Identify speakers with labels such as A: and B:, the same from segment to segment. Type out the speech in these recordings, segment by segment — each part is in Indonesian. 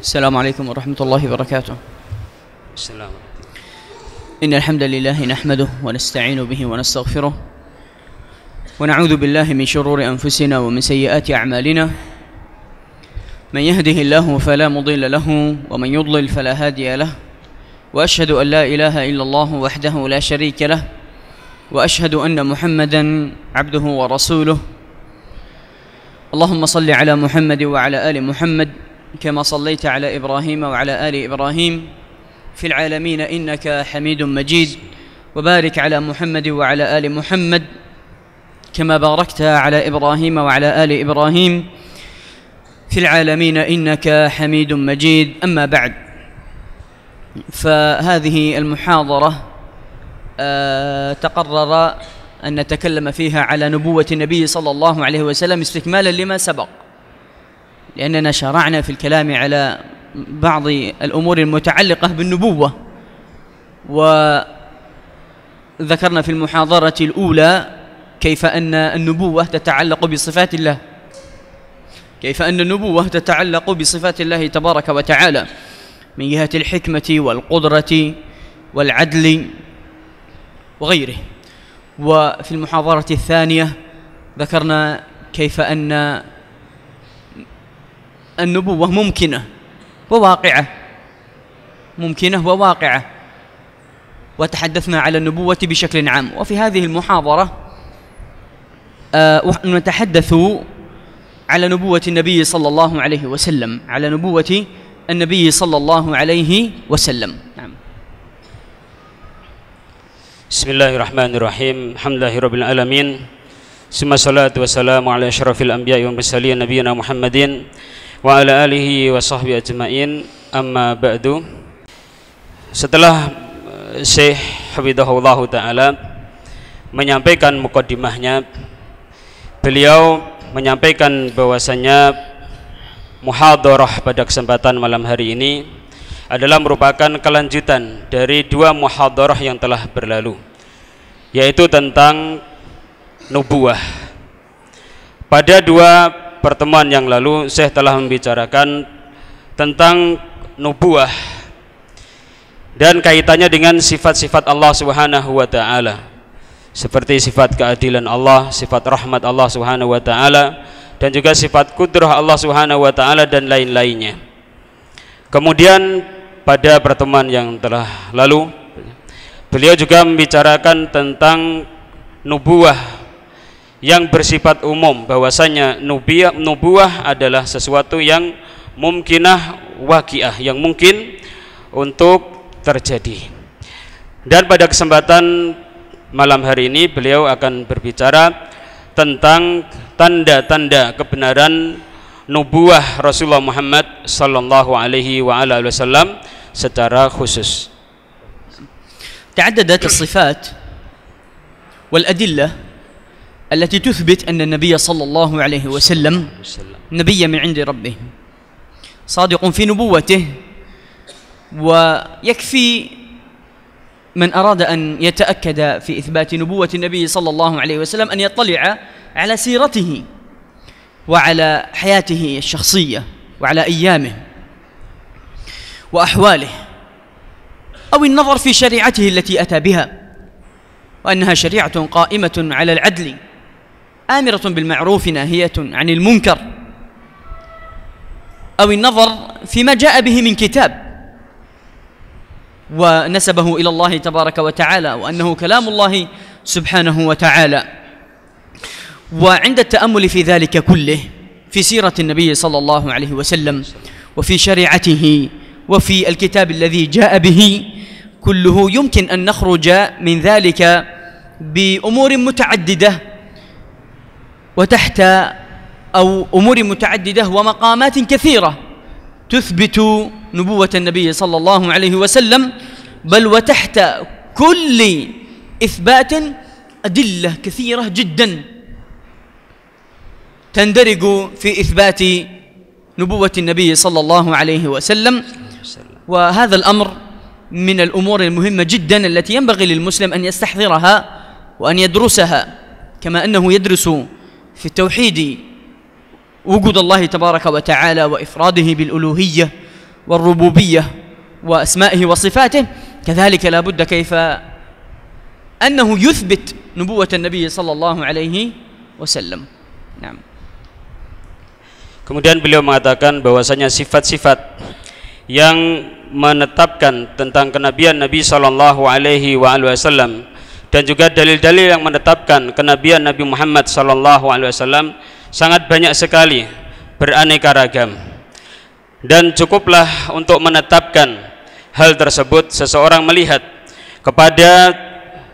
A: السلام عليكم ورحمة الله وبركاته السلام إن الحمد لله نحمده ونستعين به ونستغفره ونعوذ بالله من شرور أنفسنا ومن سيئات أعمالنا من يهده الله فلا مضل له ومن يضلل فلا هادي له وأشهد أن لا إله إلا الله وحده لا شريك له وأشهد أن محمدا عبده ورسوله اللهم صل على محمد وعلى آل محمد كما صليت على إبراهيم وعلى آل إبراهيم في العالمين إنك حميد مجيد وبارك على محمد وعلى آل محمد كما باركت على إبراهيم وعلى آل إبراهيم في العالمين إنك حميد مجيد أما بعد فهذه المحاضرة آه، تقرر أن نتكلم فيها على نبوة النبي صلى الله عليه وسلم استكمالا لما سبق لأننا شرعنا في الكلام على بعض الأمور المتعلقة بالنبوة وذكرنا في المحاضرة الأولى كيف أن النبوة تتعلق بصفات الله كيف أن النبوة تتعلق بصفات الله تبارك وتعالى من جهة الحكمة والقدرة والعدل وغيره وفي المحاضرة الثانية ذكرنا كيف أن النبوة ممكنة وواقعة ممكنة وواقعة وتحدثنا على النبوة بشكل عام وفي هذه المحاضرة آه نتحدث على نبوة النبي صلى الله عليه وسلم على نبوة النبي صلى الله عليه وسلم نعم
B: بسم الله الرحمن الرحيم الحمد لله رب العالمين ثم الصلاة والسلام على أشرف الأنبياء والمرسلين نبينا محمدين wa ala alihi wa sahbihi ajmain amma ba'du setelah eh, Syekh Habibullah Ta'ala menyampaikan mukaddimahnya beliau menyampaikan bahwasannya muhadharah pada kesempatan malam hari ini adalah merupakan kelanjutan dari dua muhadharah yang telah berlalu yaitu tentang nubuah pada dua pertemuan yang lalu saya telah membicarakan tentang nubuah dan kaitannya dengan sifat-sifat Allah Subhanahu wa taala. Seperti sifat keadilan Allah, sifat rahmat Allah Subhanahu wa taala dan juga sifat kudrah Allah Subhanahu wa taala dan lain-lainnya. Kemudian pada pertemuan yang telah lalu beliau juga membicarakan tentang nubuah yang bersifat umum bahwasanya nubuah, nubuah adalah sesuatu yang mungkinah waqiah yang mungkin untuk terjadi dan pada kesempatan malam hari ini beliau akan berbicara tentang tanda-tanda kebenaran nubuah Rasulullah Muhammad sallallahu alaihi wasallam secara khusus. تعددت الصفات والأدلة التي تثبت
A: أن النبي صلى الله عليه وسلم نبي من عند ربه صادق في نبوته ويكفي من أراد أن يتأكد في إثبات نبوة النبي صلى الله عليه وسلم أن يطلع على سيرته وعلى حياته الشخصية وعلى أيامه وأحواله أو النظر في شريعته التي أتى بها وأنها شريعة قائمة على العدل آمرة بالمعروف ناهية عن المنكر أو النظر فيما جاء به من كتاب ونسبه إلى الله تبارك وتعالى وأنه كلام الله سبحانه وتعالى وعند التأمل في ذلك كله في سيرة النبي صلى الله عليه وسلم وفي شريعته وفي الكتاب الذي جاء به كله يمكن أن نخرج من ذلك بأمور متعددة وتحت أو أمور متعددة ومقامات كثيرة تثبت نبوة النبي صلى الله عليه وسلم بل وتحت كل إثبات أدلة كثيرة جدا تندرج في إثبات نبوة النبي صلى الله عليه وسلم وهذا الأمر من الأمور المهمة جدا التي ينبغي للمسلم أن يستحضرها وأن يدرسها كما أنه يدرس في التوحيد وجود الله تبارك وتعالى وإفراده بالألوهية والربوبية وأسمائه وصفاته كذلك لا بد كيف أنه يثبت نبوة النبي صلى الله عليه وسلم
B: نعم Kemudian beliau mengatakan bahwasanya sifat-sifat yang menetapkan tentang kenabian Nabi Shallallahu Alaihi Wasallam dan juga dalil-dalil yang menetapkan kenabian Nabi Muhammad sallallahu alaihi wasallam sangat banyak sekali beraneka ragam dan cukuplah untuk menetapkan hal tersebut seseorang melihat kepada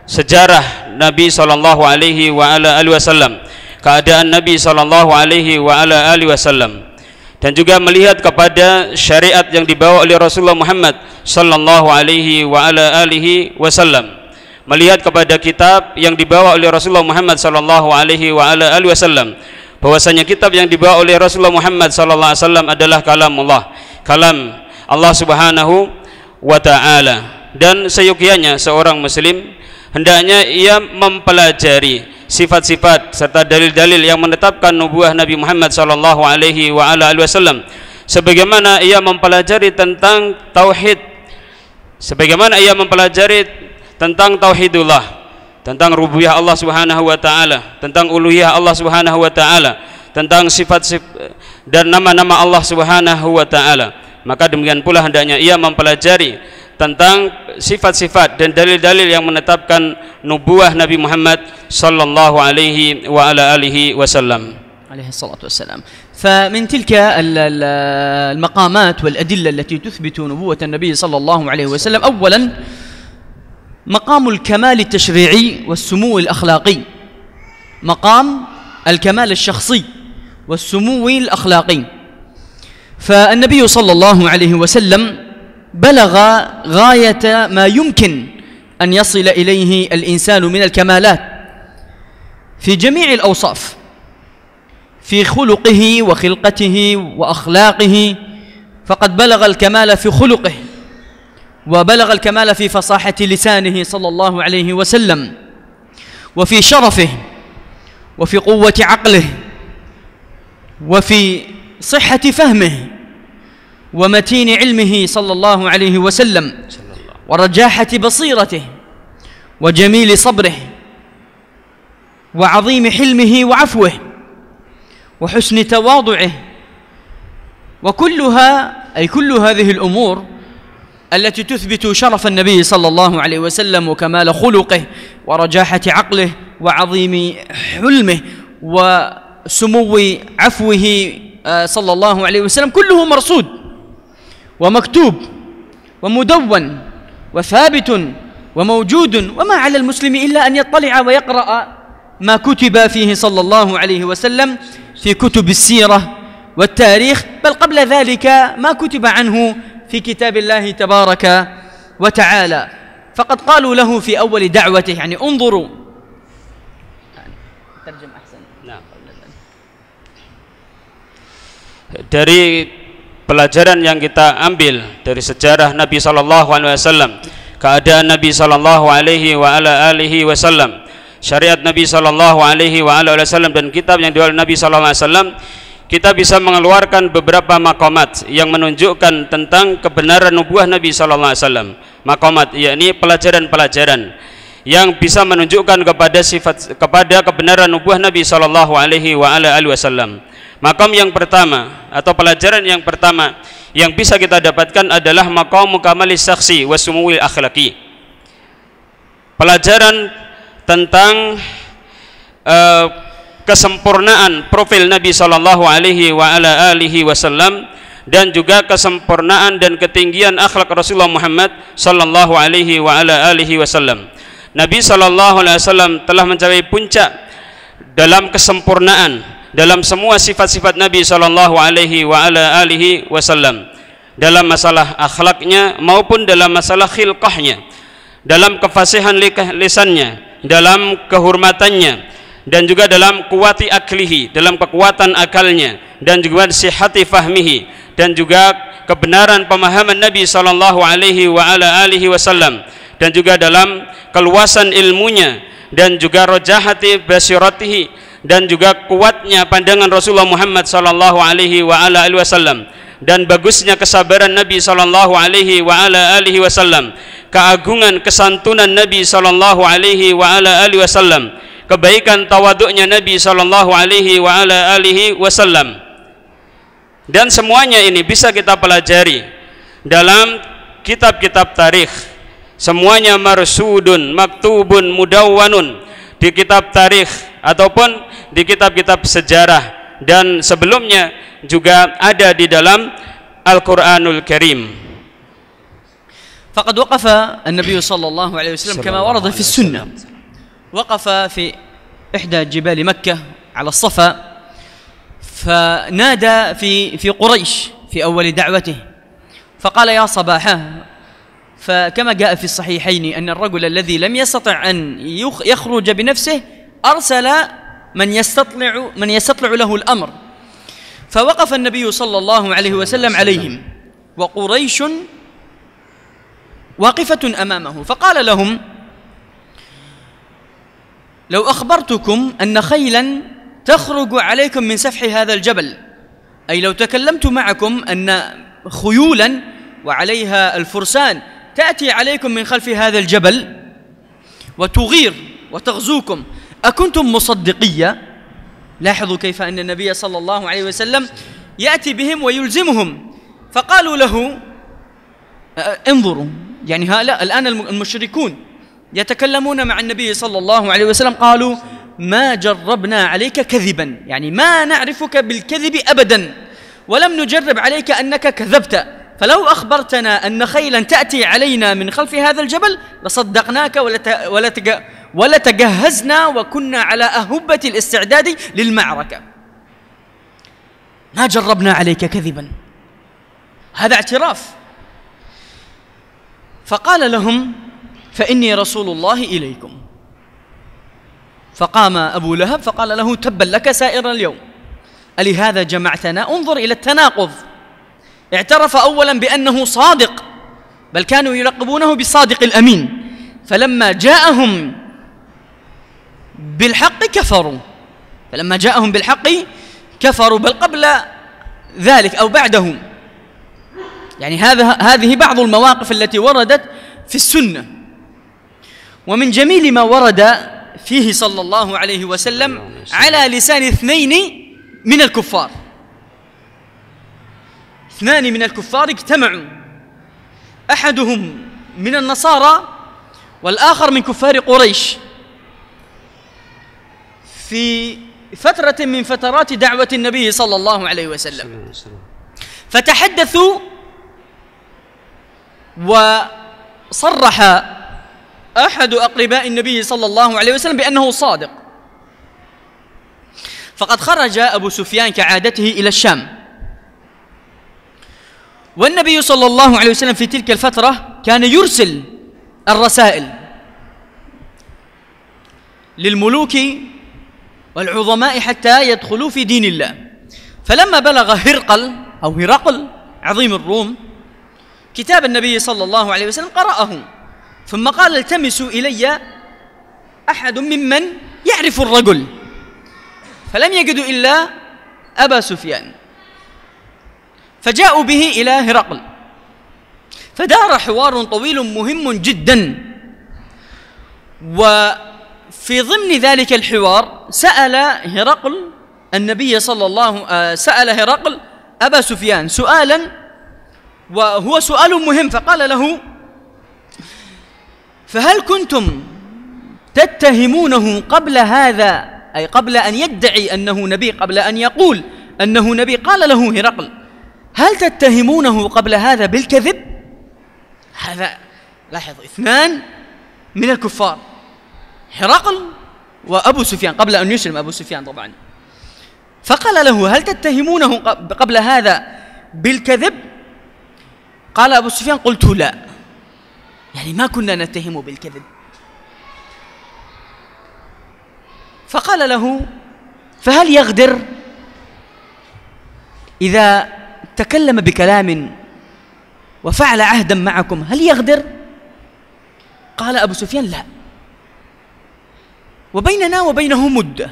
B: sejarah Nabi sallallahu alaihi wasallam keadaan Nabi sallallahu alaihi wasallam dan juga melihat kepada syariat yang dibawa oleh Rasulullah Muhammad sallallahu alaihi wa wasallam melihat kepada kitab yang dibawa oleh Rasulullah Muhammad sallallahu alaihi wa ala alihi wasallam bahwasanya kitab yang dibawa oleh Rasulullah Muhammad sallallahu alaihi wasallam adalah kalam Allah kalam Allah Subhanahu wa taala dan seyogianya seorang muslim hendaknya ia mempelajari sifat-sifat serta dalil-dalil yang menetapkan nubuah Nabi Muhammad sallallahu alaihi wa ala alihi wasallam sebagaimana ia mempelajari tentang tauhid sebagaimana ia mempelajari tentang tauhidullah, tentang rububiyah Allah Subhanahu wa taala, tentang uluhiyah Allah Subhanahu wa taala, tentang sifat, sifat dan nama-nama Allah Subhanahu wa taala. Maka demikian pula hendaknya ia mempelajari tentang sifat-sifat dan dalil-dalil yang menetapkan nubuah Nabi Muhammad sallallahu alaihi wa ala alihi wasallam. عليه الصلاة والسلام
A: فمن تلك المقامات والأدلة التي تثبت نبوة النبي صلى الله عليه وسلم أولا مقام الكمال التشريعي والسمو الأخلاقي مقام الكمال الشخصي والسمو الأخلاقي فالنبي صلى الله عليه وسلم بلغ غاية ما يمكن أن يصل إليه الإنسان من الكمالات في جميع الأوصاف في خلقه وخلقته وأخلاقه فقد بلغ الكمال في خلقه وبلغ الكمال في فصاحة لسانه صلى الله عليه وسلم وفي شرفه وفي قوة عقله وفي صحة فهمه ومتين علمه صلى الله عليه وسلم ورجاحة بصيرته وجميل صبره وعظيم حلمه وعفوه وحسن تواضعه وكلها أي كل هذه الأمور التي تثبت شرف النبي صلى الله عليه وسلم وكمال خلقه ورجاحة عقله وعظيم حلمه وسمو عفوه آه، صلى الله عليه وسلم كله مرصود ومكتوب ومدون وثابت وموجود وما على المسلم إلا أن يطلع ويقرأ ما كتب فيه صلى الله عليه وسلم في كتب السيرة والتاريخ بل قبل ذلك ما كتب عنه في كتاب الله تبارك وتعالى فقد قالوا له في أول دعوته يعني انظروا ترجم أحسن
B: dari pelajaran yang kita ambil dari sejarah Nabi Shallallahu Alaihi Wasallam keadaan Nabi Shallallahu Alaihi wa ala alihi Wasallam syariat Nabi Shallallahu Alaihi wa ala alihi Wasallam dan kitab yang dijual Nabi Shallallahu Alaihi Wasallam kita bisa mengeluarkan beberapa makomat yang menunjukkan tentang kebenaran nubuah Nabi Sallallahu Alaihi Wasallam. Makomat, yakni pelajaran-pelajaran yang bisa menunjukkan kepada sifat kepada kebenaran nubuah Nabi Sallallahu Alaihi Wasallam. Makam yang pertama atau pelajaran yang pertama yang bisa kita dapatkan adalah makom mukamalis saksi wasumuil akhlaki pelajaran tentang eh, kesempurnaan profil Nabi Shallallahu Alaihi Wasallam dan juga kesempurnaan dan ketinggian akhlak Rasulullah Muhammad Shallallahu Alaihi Wasallam. Nabi Shallallahu Alaihi Wasallam telah mencapai puncak dalam kesempurnaan dalam semua sifat-sifat Nabi Shallallahu Alaihi Wasallam dalam masalah akhlaknya maupun dalam masalah khilqahnya dalam kefasihan lisannya dalam kehormatannya dan juga dalam kuwati aklihi dalam kekuatan akalnya dan juga sihati fahmihi dan juga kebenaran pemahaman Nabi sallallahu alaihi wa ala alihi wasallam dan juga dalam keluasan ilmunya dan juga rojahati basiratihi dan juga kuatnya pandangan Rasulullah Muhammad sallallahu alaihi wa ala alihi wasallam dan bagusnya kesabaran Nabi sallallahu alaihi wa ala alihi wasallam keagungan kesantunan Nabi sallallahu alaihi wa ala alihi wasallam kebaikan tawaduknya Nabi Shallallahu Alaihi wa ala alihi Wasallam dan semuanya ini bisa kita pelajari dalam kitab-kitab tarikh semuanya marsudun maktubun mudawwanun di kitab tarikh ataupun di kitab-kitab sejarah dan sebelumnya juga ada di dalam Al-Qur'anul Karim فقد وقف النبي صلى الله عليه وسلم كما ورد في
A: السنه وقف في إحدى جبال مكة على الصفا فنادى في في قريش في أول دعوته فقال يا صباحا فكما جاء في الصحيحين أن الرجل الذي لم يستطع أن يخرج بنفسه أرسل من يستطلع من يستطلع له الأمر فوقف النبي صلى الله عليه وسلم عليهم وقريش واقفة أمامه فقال لهم لو أخبرتكم أن خيلا تخرج عليكم من سفح هذا الجبل أي لو تكلمت معكم أن خيولا وعليها الفرسان تأتي عليكم من خلف هذا الجبل وتغير وتغزوكم أكنتم مصدقية لاحظوا كيف أن النبي صلى الله عليه وسلم يأتي بهم ويلزمهم فقالوا له آه، انظروا يعني هؤلاء الآن المشركون يتكلمون مع النبي صلى الله عليه وسلم قالوا ما جربنا عليك كذبا يعني ما نعرفك بالكذب أبدا ولم نجرب عليك أنك كذبت فلو أخبرتنا أن خيلا تأتي علينا من خلف هذا الجبل لصدقناك ولتجهزنا وكنا على أهبة الاستعداد للمعركة ما جربنا عليك كذبا هذا اعتراف فقال لهم فإني رسول الله إليكم فقام أبو لهب فقال له تبا لك سائر اليوم ألهذا جمعتنا انظر إلى التناقض اعترف أولا بأنه صادق بل كانوا يلقبونه بالصادق الأمين فلما جاءهم بالحق كفروا فلما جاءهم بالحق كفروا بل قبل ذلك أو بعدهم يعني هذا هذه بعض المواقف التي وردت في السنه ومن جميل ما ورد فيه صلى الله عليه وسلم على لسان اثنين من الكفار اثنان من الكفار اجتمعوا احدهم من النصارى والاخر من كفار قريش في فتره من فترات دعوه النبي صلى الله عليه وسلم فتحدثوا وصرح أحد أقرباء النبي صلى الله عليه وسلم بأنه صادق فقد خرج أبو سفيان كعادته إلى الشام والنبي صلى الله عليه وسلم في تلك الفترة كان يرسل الرسائل للملوك والعظماء حتى يدخلوا في دين الله فلما بلغ هرقل أو هرقل عظيم الروم كتاب النبي صلى الله عليه وسلم قرأه ثم قال التمسوا إلي أحد ممن يعرف الرجل فلم يجدوا إلا أبا سفيان فجاءوا به إلى هرقل فدار حوار طويل مهم جدا وفي ضمن ذلك الحوار سأل هرقل النبي صلى الله آه، سأل هرقل أبا سفيان سؤالا وهو سؤال مهم فقال له فهل كنتم تتهمونه قبل هذا أي قبل أن يدعي أنه نبي قبل أن يقول أنه نبي قال له هرقل هل تتهمونه قبل هذا بالكذب هذا لاحظ اثنان من الكفار هرقل وأبو سفيان قبل أن يسلم أبو سفيان طبعا فقال له هل تتهمونه قبل هذا بالكذب قال أبو سفيان قلت لا يعني ما كنا نتهمه بالكذب فقال له فهل يغدر إذا تكلم بكلام وفعل عهدا معكم هل يغدر قال أبو سفيان لا وبيننا وبينه مدة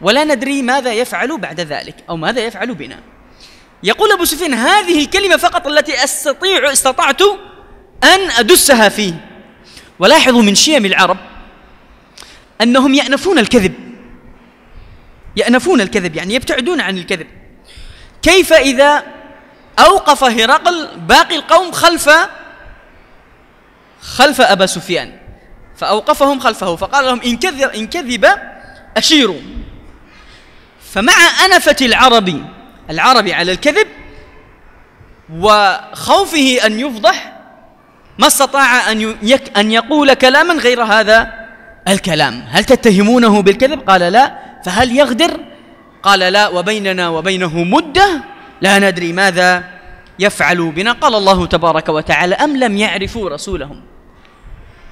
A: ولا ندري ماذا يفعل بعد ذلك أو ماذا يفعل بنا يقول أبو سفيان هذه الكلمة فقط التي أستطيع استطعت أن أدسها فيه ولاحظوا من شيم العرب أنهم يأنفون الكذب يأنفون الكذب يعني يبتعدون عن الكذب كيف إذا أوقف هرقل باقي القوم خلف خلف أبا سفيان فأوقفهم خلفه فقال لهم إن كذب, إن كذب أشيروا فمع أنفة العرب العربي على الكذب وخوفه أن يفضح ما استطاع أن, يك أن يقول كلاما غير هذا الكلام هل تتهمونه بالكذب قال لا فهل يغدر قال لا وبيننا وبينه مدة لا ندري ماذا يفعل بنا قال الله تبارك وتعالى أم لم يعرفوا رسولهم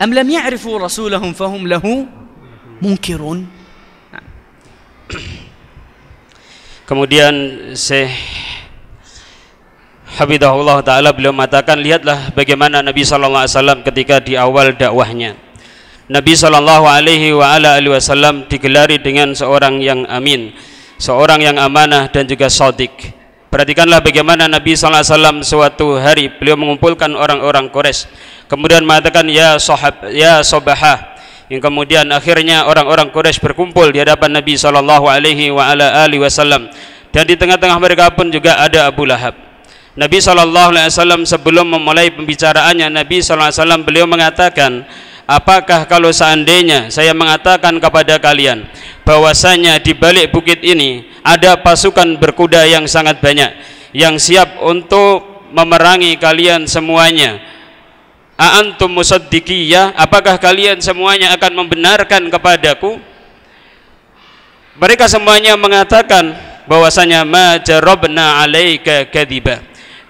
A: أم لم يعرفوا رسولهم فهم له منكرون نعم.
B: Kemudian Syekh Habibullah taala beliau mengatakan lihatlah bagaimana Nabi sallallahu alaihi wasallam ketika di awal dakwahnya. Nabi sallallahu alaihi wa ala alihi wasallam digelari dengan seorang yang amin, seorang yang amanah dan juga shadiq. Perhatikanlah bagaimana Nabi sallallahu alaihi wasallam suatu hari beliau mengumpulkan orang-orang Quraisy kemudian mengatakan ya sahab ya sobahah yang kemudian akhirnya orang-orang Quraisy berkumpul di hadapan Nabi sallallahu alaihi wa ala alihi wasallam dan di tengah-tengah mereka pun juga ada Abu Lahab Nabi sallallahu alaihi wasallam sebelum memulai pembicaraannya Nabi sallallahu alaihi wasallam beliau mengatakan apakah kalau seandainya saya mengatakan kepada kalian bahwasanya di balik bukit ini ada pasukan berkuda yang sangat banyak yang siap untuk memerangi kalian semuanya Aantum musaddiqiyah, apakah kalian semuanya akan membenarkan kepadaku? Mereka semuanya mengatakan bahwasanya majarobna alaika kadiba.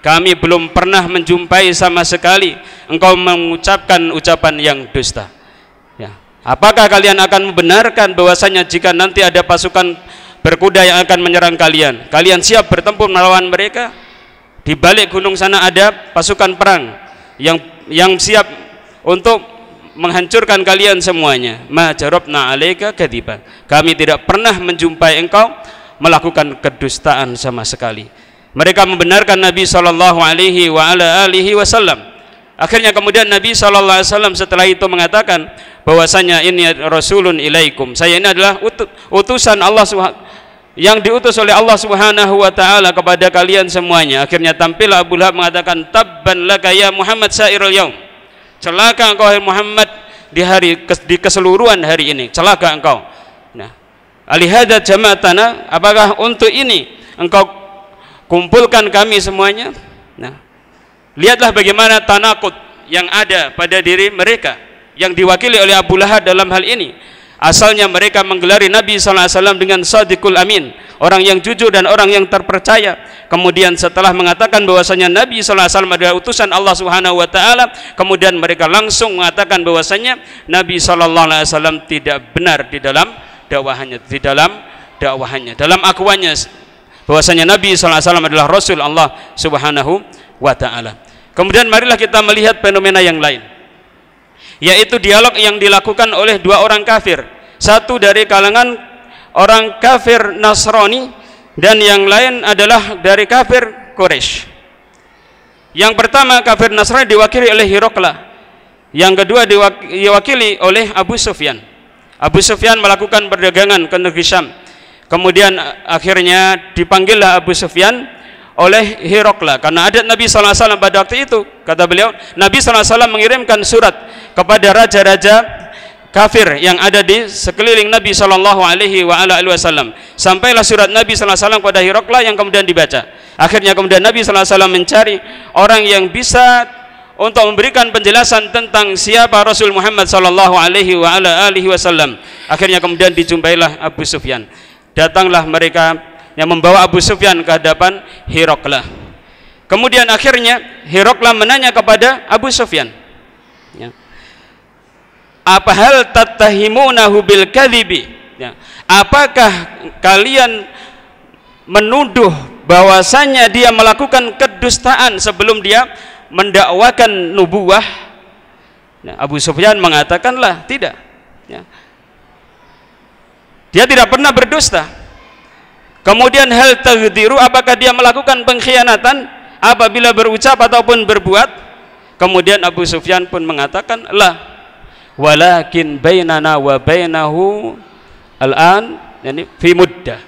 B: Kami belum pernah menjumpai sama sekali engkau mengucapkan ucapan yang dusta. Ya. Apakah kalian akan membenarkan bahwasanya jika nanti ada pasukan berkuda yang akan menyerang kalian, kalian siap bertempur melawan mereka? Di balik gunung sana ada pasukan perang yang yang siap untuk menghancurkan kalian semuanya. Ma jarabna alaika kadiba. Kami tidak pernah menjumpai engkau melakukan kedustaan sama sekali. Mereka membenarkan Nabi sallallahu alaihi wa ala alihi wasallam. Akhirnya kemudian Nabi sallallahu alaihi wasallam setelah itu mengatakan bahwasanya ini rasulun ilaikum. Saya ini adalah utusan Allah yang diutus oleh Allah Subhanahu wa taala kepada kalian semuanya. Akhirnya tampil Abu Lahab mengatakan tabban laka ya Muhammad sairul yaum. Celaka engkau Muhammad di hari di keseluruhan hari ini. Celaka engkau. Nah, alihada jamaatana, apakah untuk ini engkau kumpulkan kami semuanya? Nah, lihatlah bagaimana tanakut yang ada pada diri mereka yang diwakili oleh Abu Lahab dalam hal ini asalnya mereka menggelari Nabi SAW dengan sadiqul amin orang yang jujur dan orang yang terpercaya kemudian setelah mengatakan bahwasanya Nabi SAW adalah utusan Allah Subhanahu Wa Taala kemudian mereka langsung mengatakan bahwasanya Nabi SAW tidak benar di dalam dakwahnya, di dalam dakwahnya, dalam akuannya bahwasanya Nabi SAW adalah Rasul Allah Subhanahu Wa Taala kemudian marilah kita melihat fenomena yang lain yaitu dialog yang dilakukan oleh dua orang kafir satu dari kalangan orang kafir Nasrani dan yang lain adalah dari kafir Quraisy yang pertama kafir Nasrani diwakili oleh Hirokla yang kedua diwakili oleh Abu Sufyan Abu Sufyan melakukan perdagangan ke negeri Syam kemudian akhirnya dipanggillah Abu Sufyan oleh Hirokla karena adat Nabi SAW pada waktu itu kata beliau Nabi SAW mengirimkan surat kepada raja-raja kafir yang ada di sekeliling Nabi saw Sampailah surat Nabi saw kepada Hirokla yang kemudian dibaca. Akhirnya kemudian Nabi saw mencari orang yang bisa untuk memberikan penjelasan tentang siapa Rasul Muhammad saw Akhirnya kemudian dijumpailah Abu Sufyan. Datanglah mereka yang membawa Abu Sufyan ke hadapan Hiroklah. Kemudian akhirnya Hiroklah menanya kepada Abu Sufyan, ya, apa hal tatahimu Nahubil kadibi? Ya, Apakah kalian menuduh bahwasanya dia melakukan kedustaan sebelum dia mendakwakan nubuah? Ya, Abu Sufyan mengatakanlah tidak. Dia tidak pernah berdusta. Kemudian hal tahdiru apakah dia melakukan pengkhianatan apabila berucap ataupun berbuat? Kemudian Abu Sufyan pun mengatakan, "Lah, walakin bainana wa bainahu al-an yani fi muddah."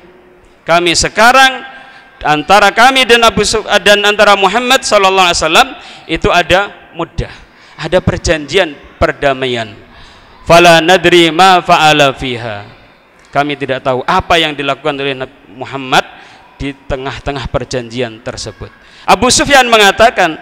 B: Kami sekarang antara kami dan Abu Suf dan antara Muhammad sallallahu alaihi wasallam itu ada muddah, ada perjanjian perdamaian. Fala nadri ma fa'ala fiha kami tidak tahu apa yang dilakukan oleh Nabi Muhammad di tengah-tengah perjanjian tersebut. Abu Sufyan mengatakan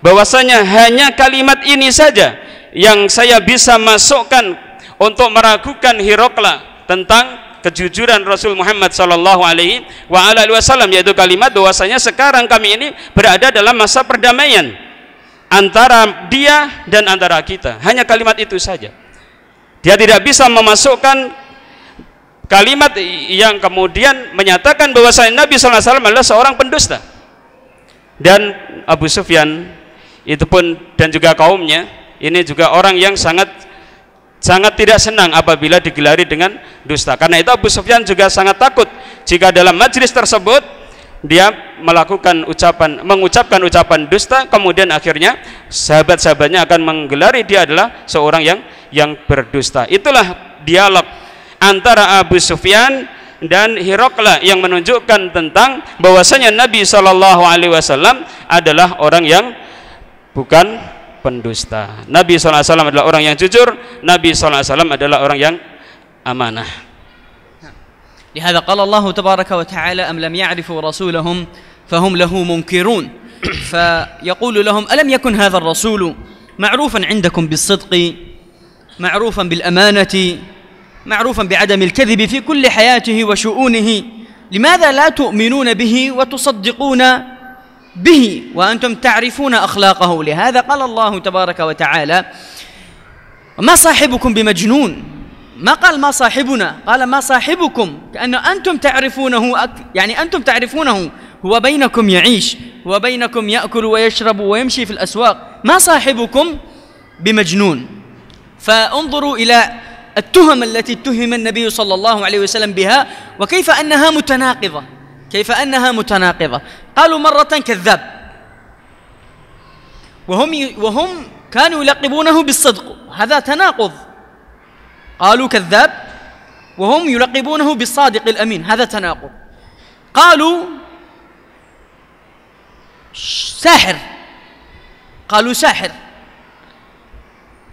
B: bahwasanya hanya kalimat ini saja yang saya bisa masukkan untuk meragukan Hirokla tentang kejujuran Rasul Muhammad Shallallahu Alaihi Wasallam yaitu kalimat bahwasanya sekarang kami ini berada dalam masa perdamaian antara dia dan antara kita hanya kalimat itu saja dia tidak bisa memasukkan kalimat yang kemudian menyatakan bahwa Nabi Sallallahu Alaihi adalah seorang pendusta dan Abu Sufyan itu pun dan juga kaumnya ini juga orang yang sangat sangat tidak senang apabila digelari dengan dusta karena itu Abu Sufyan juga sangat takut jika dalam majlis tersebut dia melakukan ucapan mengucapkan ucapan dusta kemudian akhirnya sahabat-sahabatnya akan menggelari dia adalah seorang yang yang berdusta itulah dialog antara Abu Sufyan dan Hirokla yang menunjukkan tentang bahwasanya Nabi Shallallahu Alaihi Wasallam adalah orang yang bukan pendusta. Nabi Shallallahu Alaihi Wasallam adalah orang yang jujur. Nabi Shallallahu Alaihi Wasallam adalah orang yang amanah.
A: لهذا قال الله تبارك وتعالى أم لم يعرفوا رسولهم فهم له منكرون فيقول لهم ألم يكن هذا الرسول معروفا عندكم بالصدق معروفا بالأمانة معروفا بعدم الكذب في كل حياته وشؤونه لماذا لا تؤمنون به وتصدقون به وأنتم تعرفون أخلاقه لهذا قال الله تبارك وتعالى ما صاحبكم بمجنون ما قال ما صاحبنا قال ما صاحبكم كأن أنتم تعرفونه أك... يعني أنتم تعرفونه هو بينكم يعيش هو بينكم يأكل ويشرب ويمشي في الأسواق ما صاحبكم بمجنون فانظروا إلى التهم التي اتهم النبي صلى الله عليه وسلم بها وكيف انها متناقضه كيف انها متناقضه قالوا مره كذاب وهم وهم كانوا يلقبونه بالصدق هذا تناقض قالوا كذاب وهم يلقبونه بالصادق الامين هذا تناقض قالوا ساحر قالوا ساحر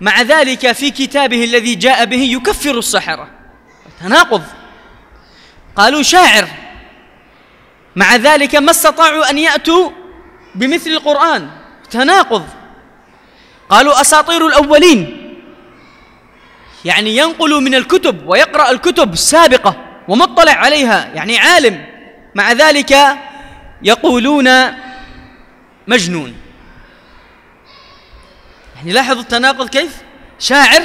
A: مع ذلك في كتابه الذي جاء به يكفر السحرة تناقض قالوا شاعر مع ذلك ما استطاعوا أن يأتوا بمثل القرآن تناقض قالوا أساطير الأولين يعني ينقل من الكتب ويقرأ الكتب السابقة ومطلع عليها يعني عالم مع ذلك يقولون مجنون يعني لاحظوا التناقض كيف شاعر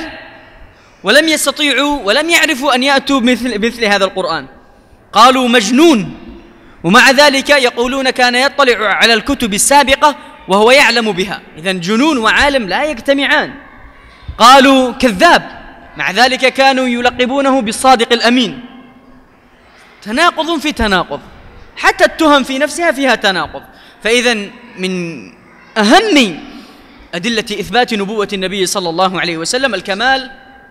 A: ولم يستطيعوا ولم يعرفوا أن يأتوا مثل, مثل هذا القرآن قالوا مجنون ومع ذلك يقولون كان يطلع على الكتب السابقة وهو يعلم بها إذا جنون وعالم لا يجتمعان قالوا كذاب مع ذلك كانوا يلقبونه بالصادق الأمين تناقض في تناقض حتى التهم في نفسها فيها تناقض فإذا من أهم أدلة إثبات نبوة النبي صلى الله عليه وسلم الكمال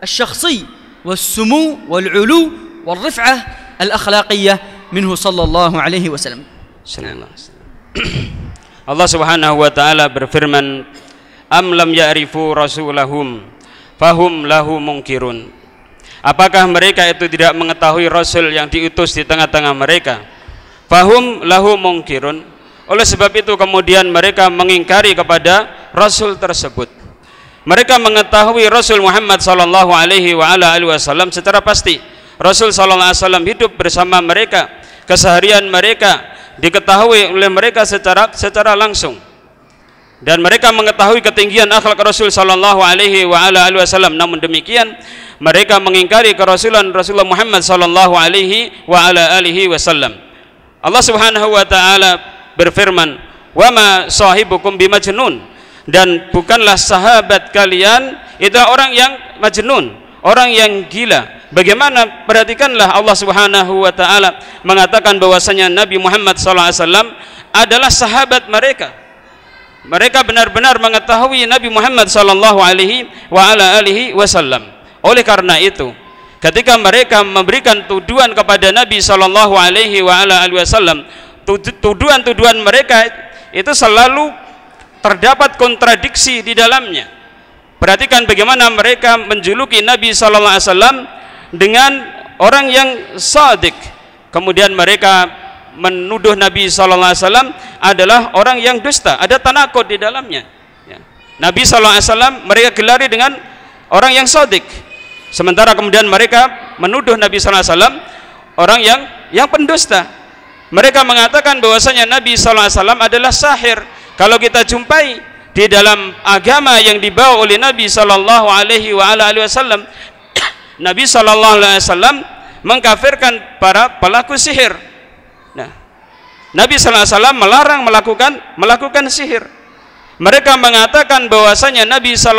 A: الشخصي والسمو والعلو والرفعة الأخلاقية منه صلى الله عليه وسلم
B: سلام الله سبحانه وتعالى برفرمن أم لم يعرفوا رسولهم فهم له منكرون Apakah mereka itu tidak mengetahui Rasul yang diutus di tengah-tengah mereka? Fahum lahu mungkirun, Oleh sebab itu kemudian mereka mengingkari kepada rasul tersebut. Mereka mengetahui Rasul Muhammad sallallahu alaihi wasallam secara pasti. Rasul sallallahu alaihi wasallam hidup bersama mereka, keseharian mereka diketahui oleh mereka secara secara langsung. Dan mereka mengetahui ketinggian akhlak Rasul sallallahu alaihi wasallam. Namun demikian, mereka mengingkari kerasulan rasul Muhammad sallallahu alaihi wasallam. Allah Subhanahu wa taala berfirman wama sahibukum bimajnun dan bukanlah sahabat kalian itu orang yang majnun orang yang gila bagaimana perhatikanlah Allah Subhanahu wa taala mengatakan bahwasanya Nabi Muhammad SAW adalah sahabat mereka mereka benar-benar mengetahui Nabi Muhammad SAW wa ala alihi wasallam. Oleh karena itu, ketika mereka memberikan tuduhan kepada Nabi SAW wasallam tuduhan-tuduhan mereka itu selalu terdapat kontradiksi di dalamnya perhatikan bagaimana mereka menjuluki Nabi SAW dengan orang yang sadik kemudian mereka menuduh Nabi SAW adalah orang yang dusta ada tanakot di dalamnya ya. Nabi SAW mereka gelari dengan orang yang sadik sementara kemudian mereka menuduh Nabi SAW orang yang yang pendusta mereka mengatakan bahwasanya Nabi SAW adalah sahir kalau kita jumpai di dalam agama yang dibawa oleh Nabi saw, Nabi saw mengkafirkan para pelaku sihir nah Nabi saw melarang melakukan melakukan sihir mereka mengatakan bahwasanya Nabi saw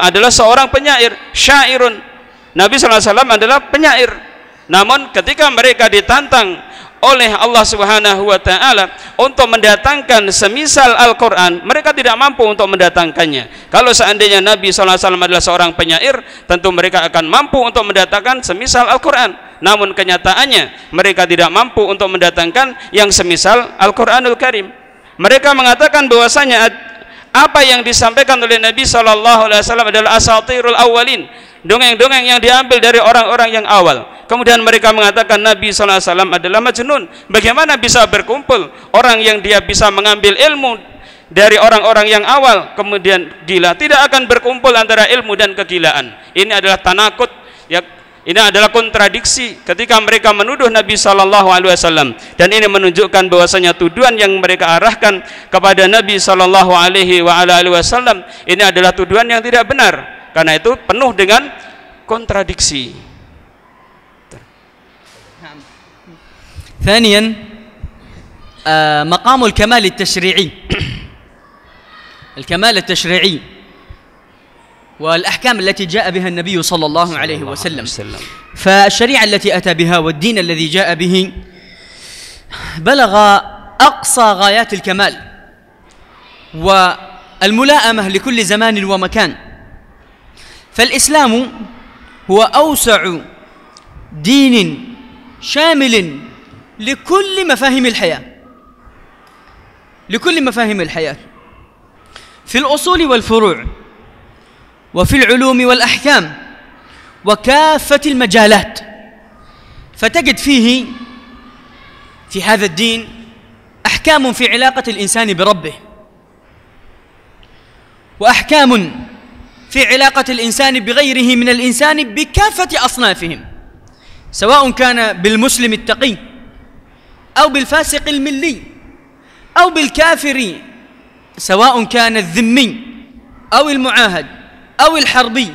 B: adalah seorang penyair syairun Nabi saw adalah penyair namun ketika mereka ditantang oleh Allah Subhanahu wa taala untuk mendatangkan semisal Al-Qur'an, mereka tidak mampu untuk mendatangkannya. Kalau seandainya Nabi sallallahu alaihi wasallam adalah seorang penyair, tentu mereka akan mampu untuk mendatangkan semisal Al-Qur'an. Namun kenyataannya mereka tidak mampu untuk mendatangkan yang semisal Al-Qur'anul Karim. Mereka mengatakan bahwasanya apa yang disampaikan oleh Nabi sallallahu alaihi wasallam adalah asatirul awalin, dongeng-dongeng yang diambil dari orang-orang yang awal. Kemudian mereka mengatakan Nabi SAW adalah majnun. Bagaimana bisa berkumpul orang yang dia bisa mengambil ilmu dari orang-orang yang awal kemudian gila tidak akan berkumpul antara ilmu dan kegilaan. Ini adalah tanakut ya ini adalah kontradiksi ketika mereka menuduh Nabi Shallallahu Alaihi Wasallam dan ini menunjukkan bahwasanya tuduhan yang mereka arahkan kepada Nabi Shallallahu Alaihi Wasallam ini adalah tuduhan yang tidak benar karena itu penuh dengan kontradiksi.
A: ثانيا آه، مقام الكمال التشريعي الكمال التشريعي والأحكام التي جاء بها النبي صلى الله عليه وسلم فالشريعة التي أتى بها والدين الذي جاء به بلغ أقصى غايات الكمال والملائمة لكل زمان ومكان فالإسلام هو أوسع دين شامل لكل مفاهيم الحياة لكل مفاهيم الحياة في الأصول والفروع وفي العلوم والأحكام وكافة المجالات فتجد فيه في هذا الدين أحكام في علاقة الإنسان بربه وأحكام في علاقة الإنسان بغيره من الإنسان بكافة أصنافهم سواء كان بالمسلم التقي أو بالفاسق الملي أو بالكافر سواء كان الذمي أو المعاهد أو الحربي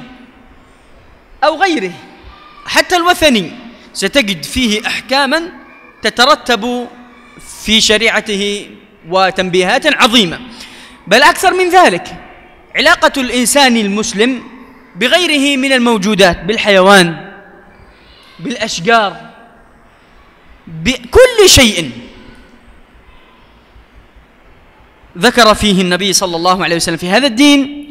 A: أو غيره حتى الوثني ستجد فيه أحكاما تترتب في شريعته وتنبيهات عظيمة بل أكثر من ذلك علاقة الإنسان المسلم بغيره من الموجودات بالحيوان بالأشجار بكل شيء ذكر فيه النبي صلى الله عليه وسلم في هذا الدين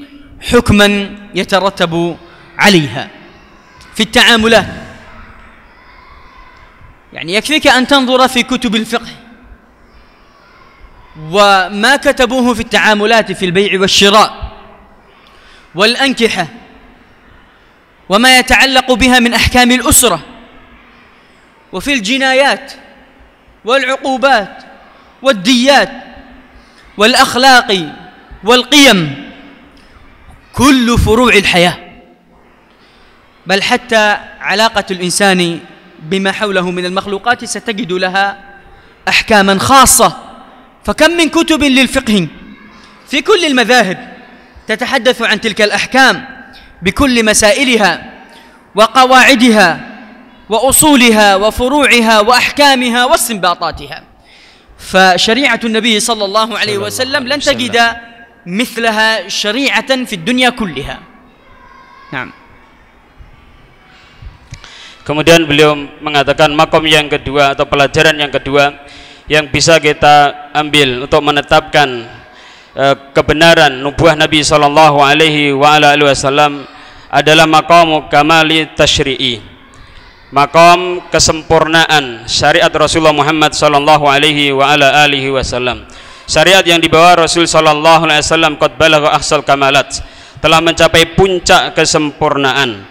A: حكما يترتب عليها في التعاملات يعني يكفيك أن تنظر في كتب الفقه وما كتبوه في التعاملات في البيع والشراء والأنكحة وما يتعلق بها من أحكام الأسرة وفي الجنايات والعقوبات والديات والاخلاق والقيم كل فروع الحياه بل حتى علاقه الانسان بما حوله من المخلوقات ستجد لها احكاما خاصه فكم من كتب للفقه في كل المذاهب تتحدث عن تلك الاحكام بكل مسائلها وقواعدها وأصولها وفروعها وأحكامها واستنباطاتها فشريعة النبي صلى الله عليه وسلم لن تجد مثلها شريعة في الدنيا كلها
B: نعم Kemudian beliau mengatakan makom yang kedua atau pelajaran yang kedua yang bisa kita ambil untuk menetapkan uh, kebenaran nubuah Nabi Shallallahu Alaihi Wasallam adalah makom kamali tashri'i makom kesempurnaan syariat Rasulullah Muhammad sallallahu alaihi wa ala alihi wasallam syariat yang dibawa Rasul sallallahu alaihi wasallam qad balagha ahsal kamalat telah mencapai puncak kesempurnaan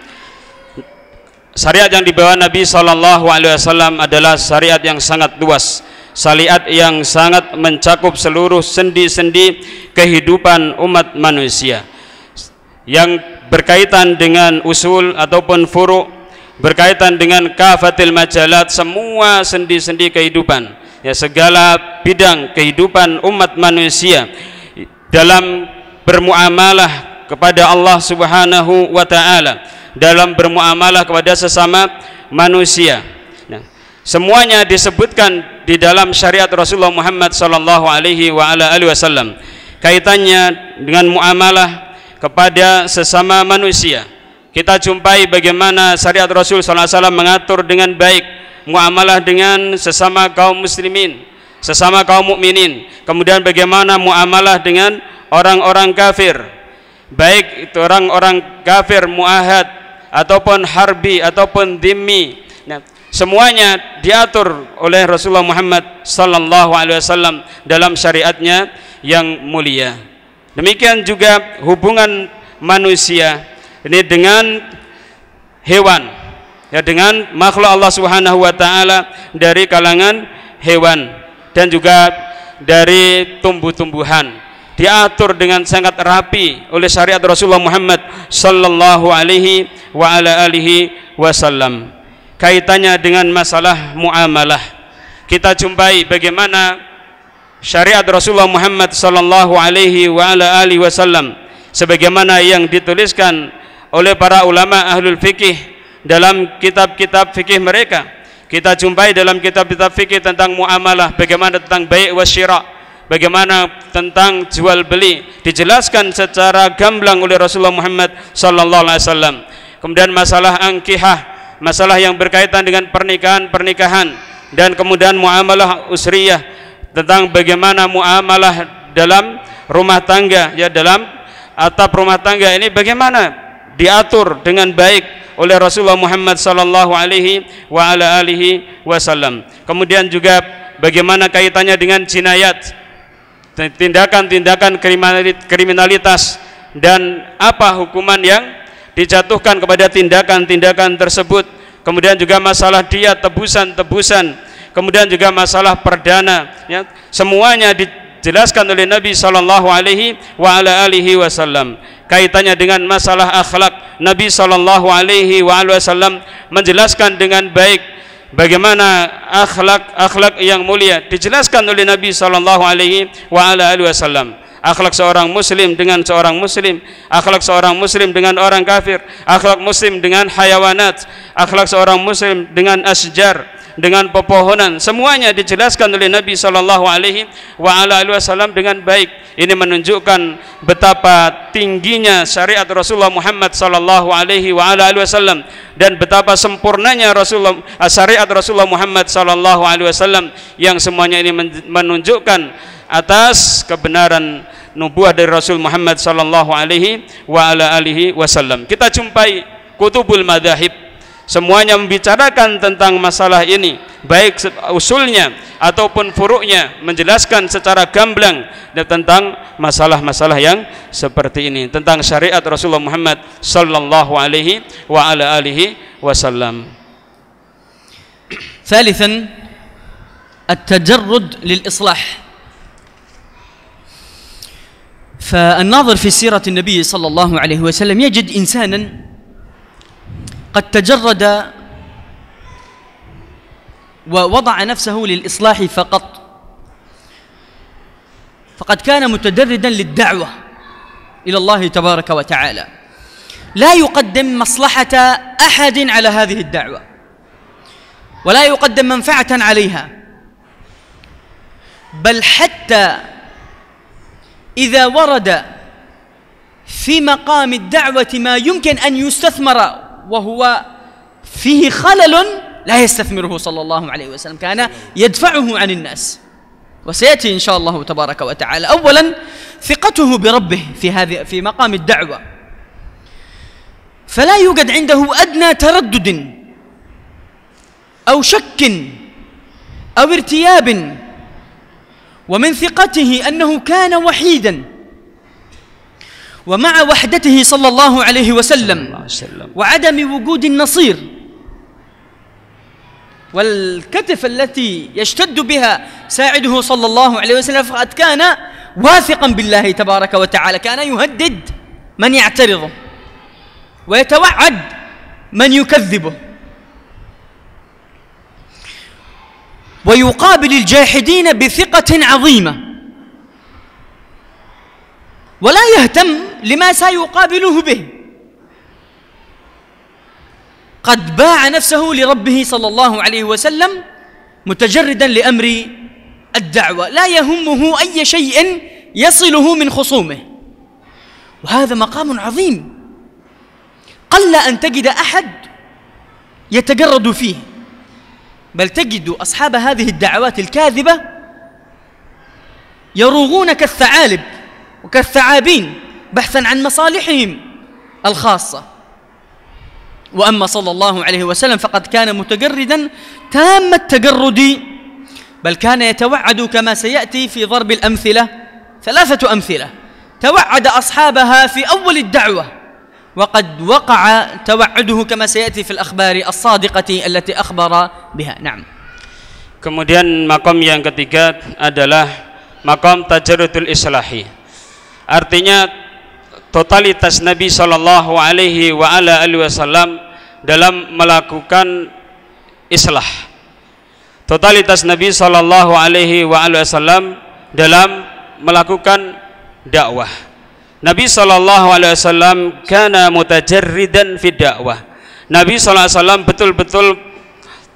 B: syariat yang dibawa Nabi Sallallahu Alaihi Wasallam adalah syariat yang sangat luas syariat yang sangat mencakup seluruh sendi-sendi kehidupan umat manusia yang berkaitan dengan usul ataupun furu berkaitan dengan kafatil majalat semua sendi-sendi kehidupan ya segala bidang kehidupan umat manusia dalam bermuamalah kepada Allah Subhanahu wa taala dalam bermuamalah kepada sesama manusia nah, semuanya disebutkan di dalam syariat Rasulullah Muhammad sallallahu alaihi wa ala alihi wasallam kaitannya dengan muamalah kepada sesama manusia kita jumpai bagaimana syariat Rasul SAW mengatur dengan baik muamalah dengan sesama kaum muslimin sesama kaum mukminin kemudian bagaimana muamalah dengan orang-orang kafir baik itu orang-orang kafir muahad ataupun harbi ataupun dimi. nah, semuanya diatur oleh Rasulullah Muhammad sallallahu alaihi wasallam dalam syariatnya yang mulia demikian juga hubungan manusia ini dengan hewan ya dengan makhluk Allah Subhanahu wa taala dari kalangan hewan dan juga dari tumbuh-tumbuhan diatur dengan sangat rapi oleh syariat Rasulullah Muhammad sallallahu alaihi wa ala alihi wasallam kaitannya dengan masalah muamalah kita jumpai bagaimana syariat Rasulullah Muhammad sallallahu alaihi wa ala alihi wasallam sebagaimana yang dituliskan oleh para ulama ahlul fikih dalam kitab-kitab fikih mereka. Kita jumpai dalam kitab-kitab fikih tentang muamalah, bagaimana tentang baik wa bagaimana tentang jual beli, dijelaskan secara gamblang oleh Rasulullah Muhammad sallallahu alaihi wasallam. Kemudian masalah angkihah, masalah yang berkaitan dengan pernikahan-pernikahan dan kemudian muamalah usriyah tentang bagaimana muamalah dalam rumah tangga ya dalam atap rumah tangga ini bagaimana diatur dengan baik oleh Rasulullah Muhammad sallallahu alaihi wa ala alihi wasallam. Kemudian juga bagaimana kaitannya dengan jinayat tindakan-tindakan kriminalitas dan apa hukuman yang dijatuhkan kepada tindakan-tindakan tersebut. Kemudian juga masalah dia tebusan-tebusan, kemudian juga masalah perdana ya. Semuanya dijelaskan oleh Nabi sallallahu alaihi wasallam kaitannya dengan masalah akhlak Nabi Shallallahu Alaihi Wasallam menjelaskan dengan baik bagaimana akhlak akhlak yang mulia dijelaskan oleh Nabi Shallallahu Alaihi Wasallam akhlak seorang muslim dengan seorang muslim akhlak seorang muslim dengan orang kafir akhlak muslim dengan hayawanat akhlak seorang muslim dengan asjar dengan pepohonan semuanya dijelaskan oleh Nabi sallallahu alaihi wasallam dengan baik ini menunjukkan betapa tingginya syariat Rasulullah Muhammad sallallahu alaihi wasallam dan betapa sempurnanya Rasulullah eh, syariat Rasulullah Muhammad sallallahu alaihi wasallam yang semuanya ini menunjukkan atas kebenaran nubuah dari Rasul Muhammad sallallahu alaihi wasallam. Kita jumpai kutubul madahib semuanya membicarakan tentang masalah ini baik usulnya ataupun furuknya menjelaskan secara gamblang tentang masalah-masalah yang seperti ini tentang syariat Rasulullah Muhammad sallallahu alaihi wa ala alihi wasallam. ثالثا
A: التجرد للإصلاح فالناظر في سيرة النبي صلى الله عليه وسلم يجد إنسانا قد تجرد ووضع نفسه للإصلاح فقط فقد كان متدردا للدعوة إلى الله تبارك وتعالى لا يقدم مصلحة أحد على هذه الدعوة ولا يقدم منفعة عليها بل حتى إذا ورد في مقام الدعوة ما يمكن أن يستثمر وهو فيه خلل لا يستثمره صلى الله عليه وسلم كان يدفعه عن الناس وسياتي ان شاء الله تبارك وتعالى اولا ثقته بربه في هذه في مقام الدعوه فلا يوجد عنده ادنى تردد او شك او ارتياب ومن ثقته انه كان وحيدا ومع وحدته صلى الله عليه وسلم وعدم وجود النصير والكتف التي يشتد بها ساعده صلى الله عليه وسلم فقد كان واثقا بالله تبارك وتعالى كان يهدد من يعترضه ويتوعد من يكذبه ويقابل الجاحدين بثقة عظيمة ولا يهتم لما سيقابله به قد باع نفسه لربه صلى الله عليه وسلم متجردا لامر الدعوه لا يهمه اي شيء يصله من خصومه وهذا مقام عظيم قل ان تجد احد يتجرد فيه بل تجد اصحاب هذه الدعوات الكاذبه يروغون كالثعالب وكالثعابين بحثا عن مصالحهم الخاصة وأما صلى الله عليه وسلم فقد كان متجردا تام التجرد بل كان يتوعد كما سيأتي في ضرب الأمثلة ثلاثة أمثلة توعد أصحابها في أول الدعوة وقد وقع توعده كما سيأتي في الأخبار الصادقة التي أخبر
B: بها نعم Kemudian makom yang ketiga adalah makom tajarudul islahi artinya totalitas Nabi Shallallahu Alaihi Wasallam dalam melakukan islah totalitas Nabi Shallallahu Alaihi Wasallam dalam melakukan dakwah Nabi Shallallahu Alaihi Wasallam karena mutajarridan fid dakwah Nabi Shallallahu Alaihi Wasallam betul-betul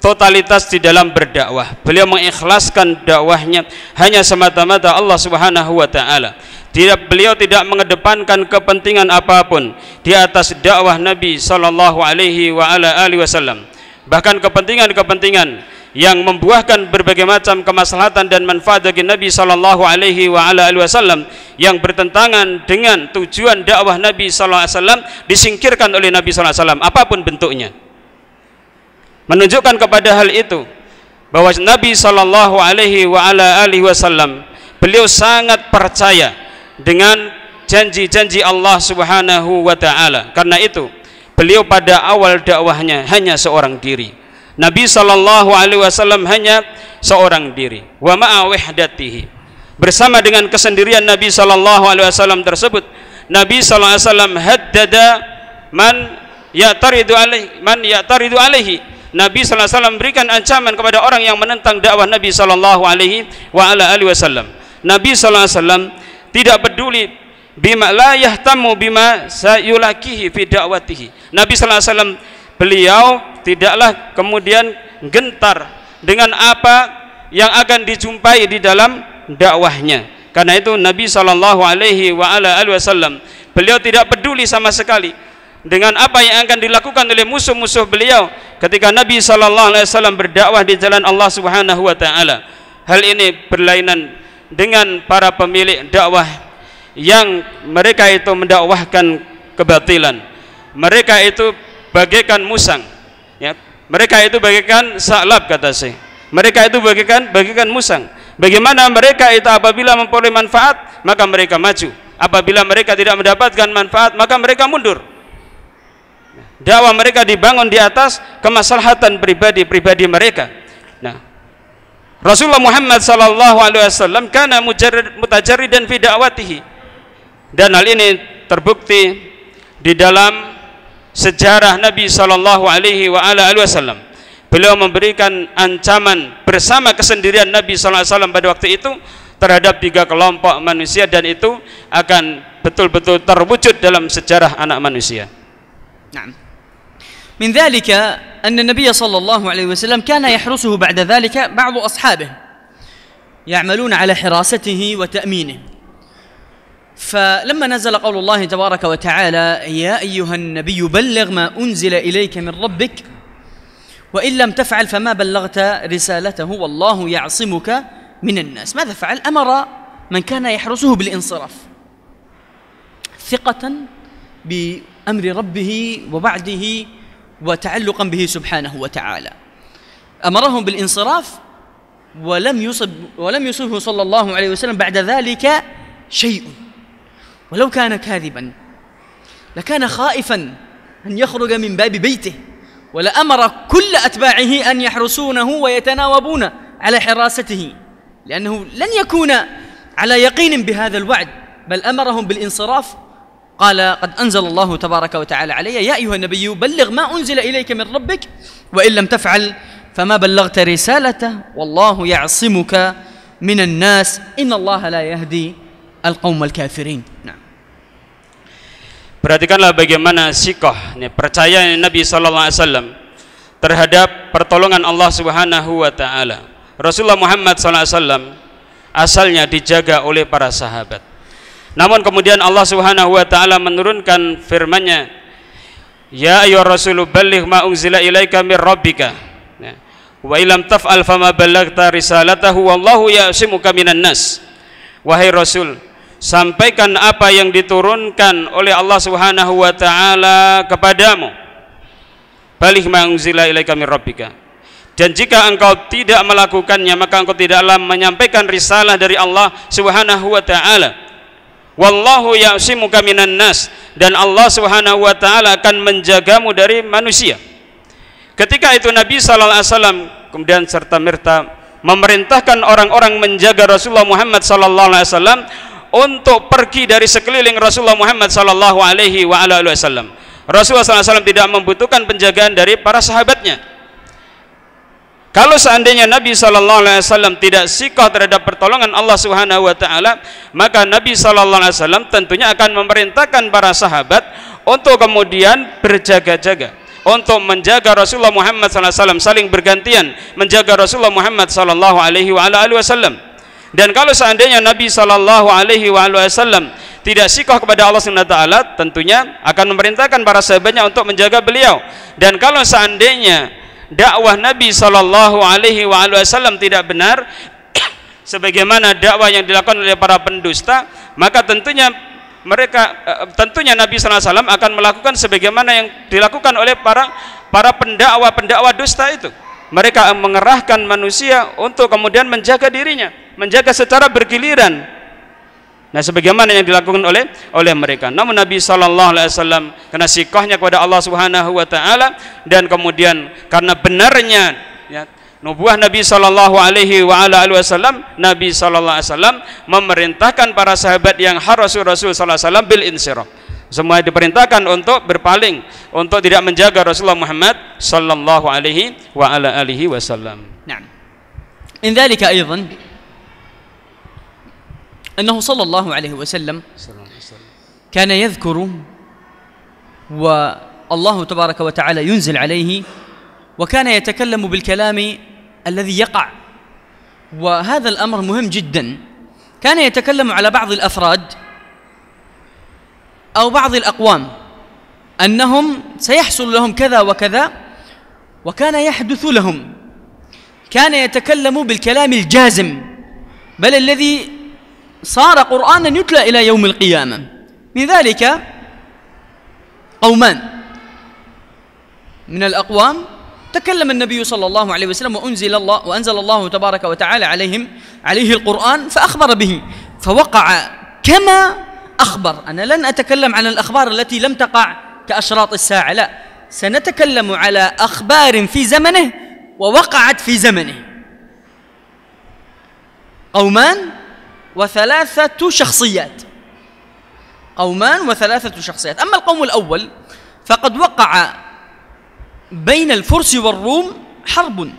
B: totalitas di dalam berdakwah. Beliau mengikhlaskan dakwahnya hanya semata-mata Allah Subhanahu wa taala. Tidak beliau tidak mengedepankan kepentingan apapun di atas dakwah Nabi sallallahu alaihi wa ala alihi wasallam. Bahkan kepentingan-kepentingan yang membuahkan berbagai macam kemaslahatan dan manfaat bagi Nabi sallallahu alaihi wa ala alihi wasallam yang bertentangan dengan tujuan dakwah Nabi sallallahu alaihi wasallam disingkirkan oleh Nabi sallallahu alaihi wasallam apapun bentuknya menunjukkan kepada hal itu bahwa Nabi Shallallahu Alaihi Wasallam beliau sangat percaya dengan janji-janji Allah Subhanahu Wa Taala. Karena itu beliau pada awal dakwahnya hanya seorang diri. Nabi Shallallahu Alaihi Wasallam hanya seorang diri. Wa ma'awihdatihi bersama dengan kesendirian Nabi Shallallahu Alaihi Wasallam tersebut Nabi Shallallahu Alaihi Wasallam haddada man ya taridu alaihi man ya taridu alaihi Nabi saw memberikan berikan ancaman kepada orang yang menentang dakwah Nabi saw. wa ala alihi wasallam. Nabi saw tidak peduli bima la yahtamu bima sayulakihi fi da'watihi. Nabi saw beliau tidaklah kemudian gentar dengan apa yang akan dijumpai di dalam dakwahnya. Karena itu Nabi saw wa ala alihi wasallam beliau tidak peduli sama sekali dengan apa yang akan dilakukan oleh musuh-musuh beliau ketika Nabi sallallahu alaihi wasallam berdakwah di jalan Allah Subhanahu wa taala. Hal ini berlainan dengan para pemilik dakwah yang mereka itu mendakwahkan kebatilan. Mereka itu bagaikan musang. Ya, mereka itu bagaikan salab kata saya. Mereka itu bagaikan bagaikan musang. Bagaimana mereka itu apabila memperoleh manfaat, maka mereka maju. Apabila mereka tidak mendapatkan manfaat, maka mereka mundur dakwah mereka dibangun di atas kemaslahatan pribadi-pribadi mereka nah Rasulullah Muhammad sallallahu alaihi wasallam kana mutajarridan fi da'watihi dan hal ini terbukti di dalam sejarah Nabi sallallahu alaihi wa ala alihi wasallam beliau memberikan ancaman bersama kesendirian Nabi sallallahu alaihi wasallam pada waktu itu terhadap tiga kelompok manusia dan itu akan betul-betul terwujud dalam sejarah anak manusia. Nah.
A: من ذلك أن النبي صلى الله عليه وسلم كان يحرسه بعد ذلك بعض أصحابه يعملون على حراسته وتأمينه فلما نزل قول الله تبارك وتعالى يا أيها النبي بلغ ما أنزل إليك من ربك وإن لم تفعل فما بلغت رسالته والله يعصمك من الناس ماذا فعل؟ أمر من كان يحرسه بالانصراف ثقة بأمر ربه وبعده وتعلقا به سبحانه وتعالى امرهم بالانصراف ولم يصب ولم يصبه صلى الله عليه وسلم بعد ذلك شيء ولو كان كاذبا لكان خائفا ان يخرج من باب بيته ولامر كل اتباعه ان يحرسونه ويتناوبون على حراسته لانه لن يكون على يقين بهذا الوعد بل امرهم بالانصراف قال قد أنزل الله تبارك وتعالى علي يا أيها النبي بلغ ما أنزل إليك من ربك وإن لم تفعل فما بلغت رسالته والله يعصمك من الناس إن الله لا يهدي القوم الكافرين
B: نعم Perhatikanlah bagaimana sikoh percaya Nabi Sallallahu Alaihi Wasallam terhadap pertolongan Allah Subhanahu Wa Taala. Rasulullah Muhammad Sallallahu Alaihi Wasallam asalnya dijaga oleh para sahabat. Namun kemudian Allah Subhanahu wa taala menurunkan firman-Nya, "Ya ayyuhar rasulu balligh ma unzila ilaika mir rabbika." Ya. Wa ilam taf'al fama ballaghta risalatahu wallahu ya'simuka minan nas. Wahai Rasul, sampaikan apa yang diturunkan oleh Allah Subhanahu wa taala kepadamu. Baligh ma unzila ilaika mir rabbika. Dan jika engkau tidak melakukannya, maka engkau tidaklah menyampaikan risalah dari Allah Subhanahu wa taala wallahu ya'simuka minan nas dan Allah Subhanahu wa taala akan menjagamu dari manusia. Ketika itu Nabi sallallahu alaihi wasallam kemudian serta merta memerintahkan orang-orang menjaga Rasulullah Muhammad sallallahu alaihi wasallam untuk pergi dari sekeliling Rasulullah Muhammad sallallahu alaihi wasallam. Rasulullah sallallahu alaihi wasallam tidak membutuhkan penjagaan dari para sahabatnya kalau seandainya Nabi sallallahu alaihi wasallam tidak sikoh terhadap pertolongan Allah Subhanahu wa taala, maka Nabi sallallahu alaihi wasallam tentunya akan memerintahkan para sahabat untuk kemudian berjaga-jaga untuk menjaga Rasulullah Muhammad SAW saling bergantian menjaga Rasulullah Muhammad Sallallahu Alaihi Wasallam dan kalau seandainya Nabi Sallallahu Alaihi Wasallam tidak sikoh kepada Allah Subhanahu taala tentunya akan memerintahkan para sahabatnya untuk menjaga beliau dan kalau seandainya dakwah Nabi Shallallahu Alaihi Wasallam tidak benar sebagaimana dakwah yang dilakukan oleh para pendusta maka tentunya mereka eh, tentunya Nabi SAW akan melakukan sebagaimana yang dilakukan oleh para para pendakwa pendakwa dusta itu mereka mengerahkan manusia untuk kemudian menjaga dirinya menjaga secara bergiliran Nah, sebagaimana yang dilakukan oleh oleh mereka. Namun Nabi Shallallahu Alaihi Wasallam karena sikahnya kepada Allah Subhanahu Wa Taala dan kemudian karena benarnya ya, nubuah Nabi Shallallahu Alaihi Wasallam, Nabi Shallallahu Alaihi Wasallam memerintahkan para sahabat yang harus Rasul Sallallahu Alaihi Wasallam bil insirah. Semua diperintahkan untuk berpaling, untuk tidak menjaga Rasulullah Muhammad Shallallahu Alaihi Wasallam. Nah,
A: in ذلك أنه صلى الله عليه وسلم كان يذكر والله تبارك وتعالى ينزل عليه وكان يتكلم بالكلام الذي يقع وهذا الأمر مهم جدا كان يتكلم على بعض الأفراد أو بعض الأقوام أنهم سيحصل لهم كذا وكذا وكان يحدث لهم كان يتكلم بالكلام الجازم بل الذي صار قرآنا يتلى إلى يوم القيامة من ذلك قومان من الأقوام تكلم النبي صلى الله عليه وسلم وأنزل الله وأنزل الله تبارك وتعالى عليهم عليه القرآن فأخبر به فوقع كما أخبر أنا لن أتكلم عن الأخبار التي لم تقع كأشراط الساعة لا سنتكلم على أخبار في زمنه ووقعت في زمنه قومان وثلاثة شخصيات قومان وثلاثة شخصيات أما القوم الأول فقد وقع بين الفرس والروم حرب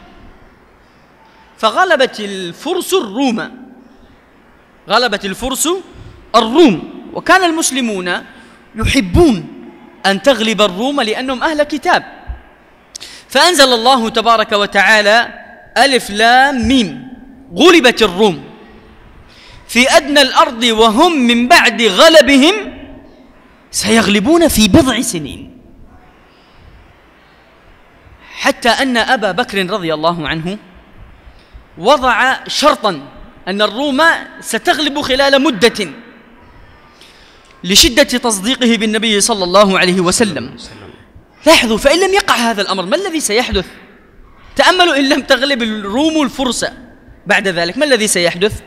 A: فغلبت الفرس الروم غلبت الفرس الروم وكان المسلمون يحبون أن تغلب الروم لأنهم أهل كتاب فأنزل الله تبارك وتعالى ألف لام ميم غلبت الروم في أدنى الأرض وهم من بعد غلبهم سيغلبون في بضع سنين حتى أن أبا بكر رضي الله عنه وضع شرطا أن الروم ستغلب خلال مدة لشدة تصديقه بالنبي صلى الله عليه وسلم لاحظوا فإن لم يقع هذا الأمر ما الذي سيحدث؟ تأملوا إن لم تغلب الروم الفرس بعد ذلك ما الذي سيحدث؟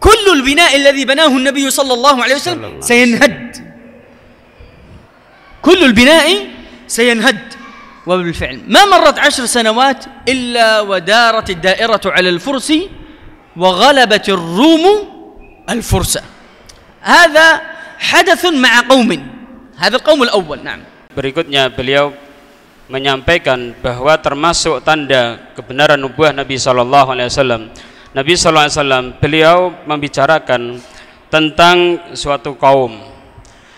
A: كل البناء الذي بناه النبي صلى الله عليه وسلم سينهد كل البناء سينهد وبالفعل ما مرت عشر سنوات إلا ودارت الدائرة على الفرس وغلبت الروم الفرس هذا حدث مع قوم هذا القوم الأول نعم
B: berikutnya beliau menyampaikan bahwa termasuk tanda kebenaran nubuah Nabi Shallallahu Alaihi Wasallam Nabi SAW beliau membicarakan tentang suatu kaum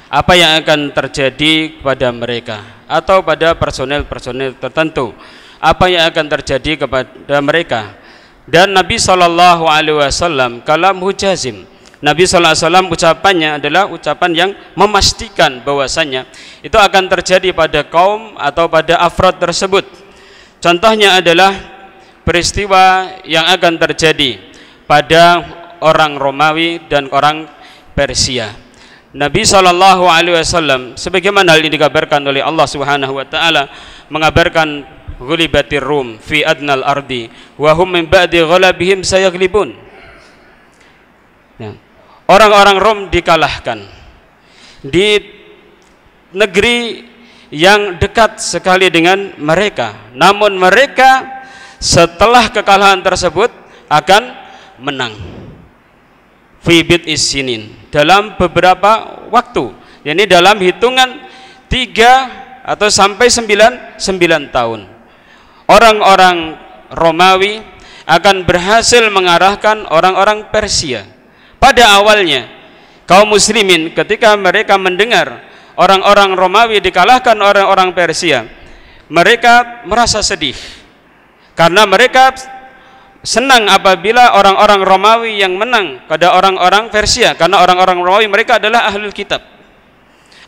B: apa yang akan terjadi kepada mereka atau pada personel-personel tertentu apa yang akan terjadi kepada mereka dan Nabi Shallallahu Alaihi Wasallam kalam hujazim Nabi SAW ucapannya adalah ucapan yang memastikan bahwasanya itu akan terjadi pada kaum atau pada afrod tersebut contohnya adalah peristiwa yang akan terjadi pada orang Romawi dan orang Persia. Nabi Shallallahu Alaihi Wasallam, sebagaimana hal ini dikabarkan oleh Allah Subhanahu Wa Taala, mengabarkan gulibatir Rum fi adnal ardi, wahum min ba'di ghalabihim sayaglibun. Ya. Orang-orang Rom dikalahkan di negeri yang dekat sekali dengan mereka, namun mereka setelah kekalahan tersebut akan menang fibit isinin dalam beberapa waktu yakni dalam hitungan tiga atau sampai sembilan sembilan tahun orang-orang Romawi akan berhasil mengarahkan orang-orang Persia pada awalnya kaum muslimin ketika mereka mendengar orang-orang Romawi dikalahkan orang-orang Persia mereka merasa sedih karena mereka senang apabila orang-orang Romawi yang menang pada orang-orang Persia karena orang-orang Romawi mereka adalah ahlul kitab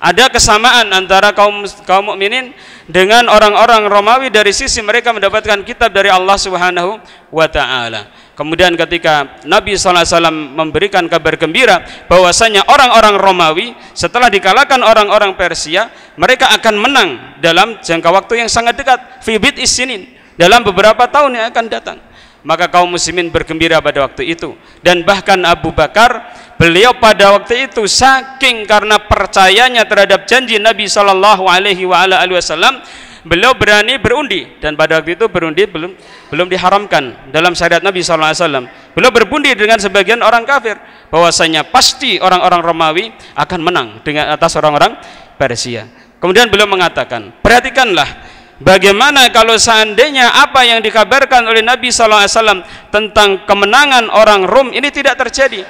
B: ada kesamaan antara kaum kaum mukminin dengan orang-orang Romawi dari sisi mereka mendapatkan kitab dari Allah Subhanahu wa taala. Kemudian ketika Nabi Sallallahu Alaihi Wasallam memberikan kabar gembira bahwasanya orang-orang Romawi setelah dikalahkan orang-orang Persia, mereka akan menang dalam jangka waktu yang sangat dekat. Fibit isinin dalam beberapa tahun yang akan datang maka kaum muslimin bergembira pada waktu itu dan bahkan Abu Bakar beliau pada waktu itu saking karena percayanya terhadap janji Nabi Shallallahu Alaihi Wasallam beliau berani berundi dan pada waktu itu berundi belum belum diharamkan dalam syariat Nabi Shallallahu Alaihi Wasallam beliau berundi dengan sebagian orang kafir bahwasanya pasti orang-orang Romawi akan menang dengan atas orang-orang Persia kemudian beliau mengatakan perhatikanlah Bagaimana kalau seandainya apa yang dikabarkan oleh Nabi SAW tentang kemenangan orang Rom ini tidak terjadi?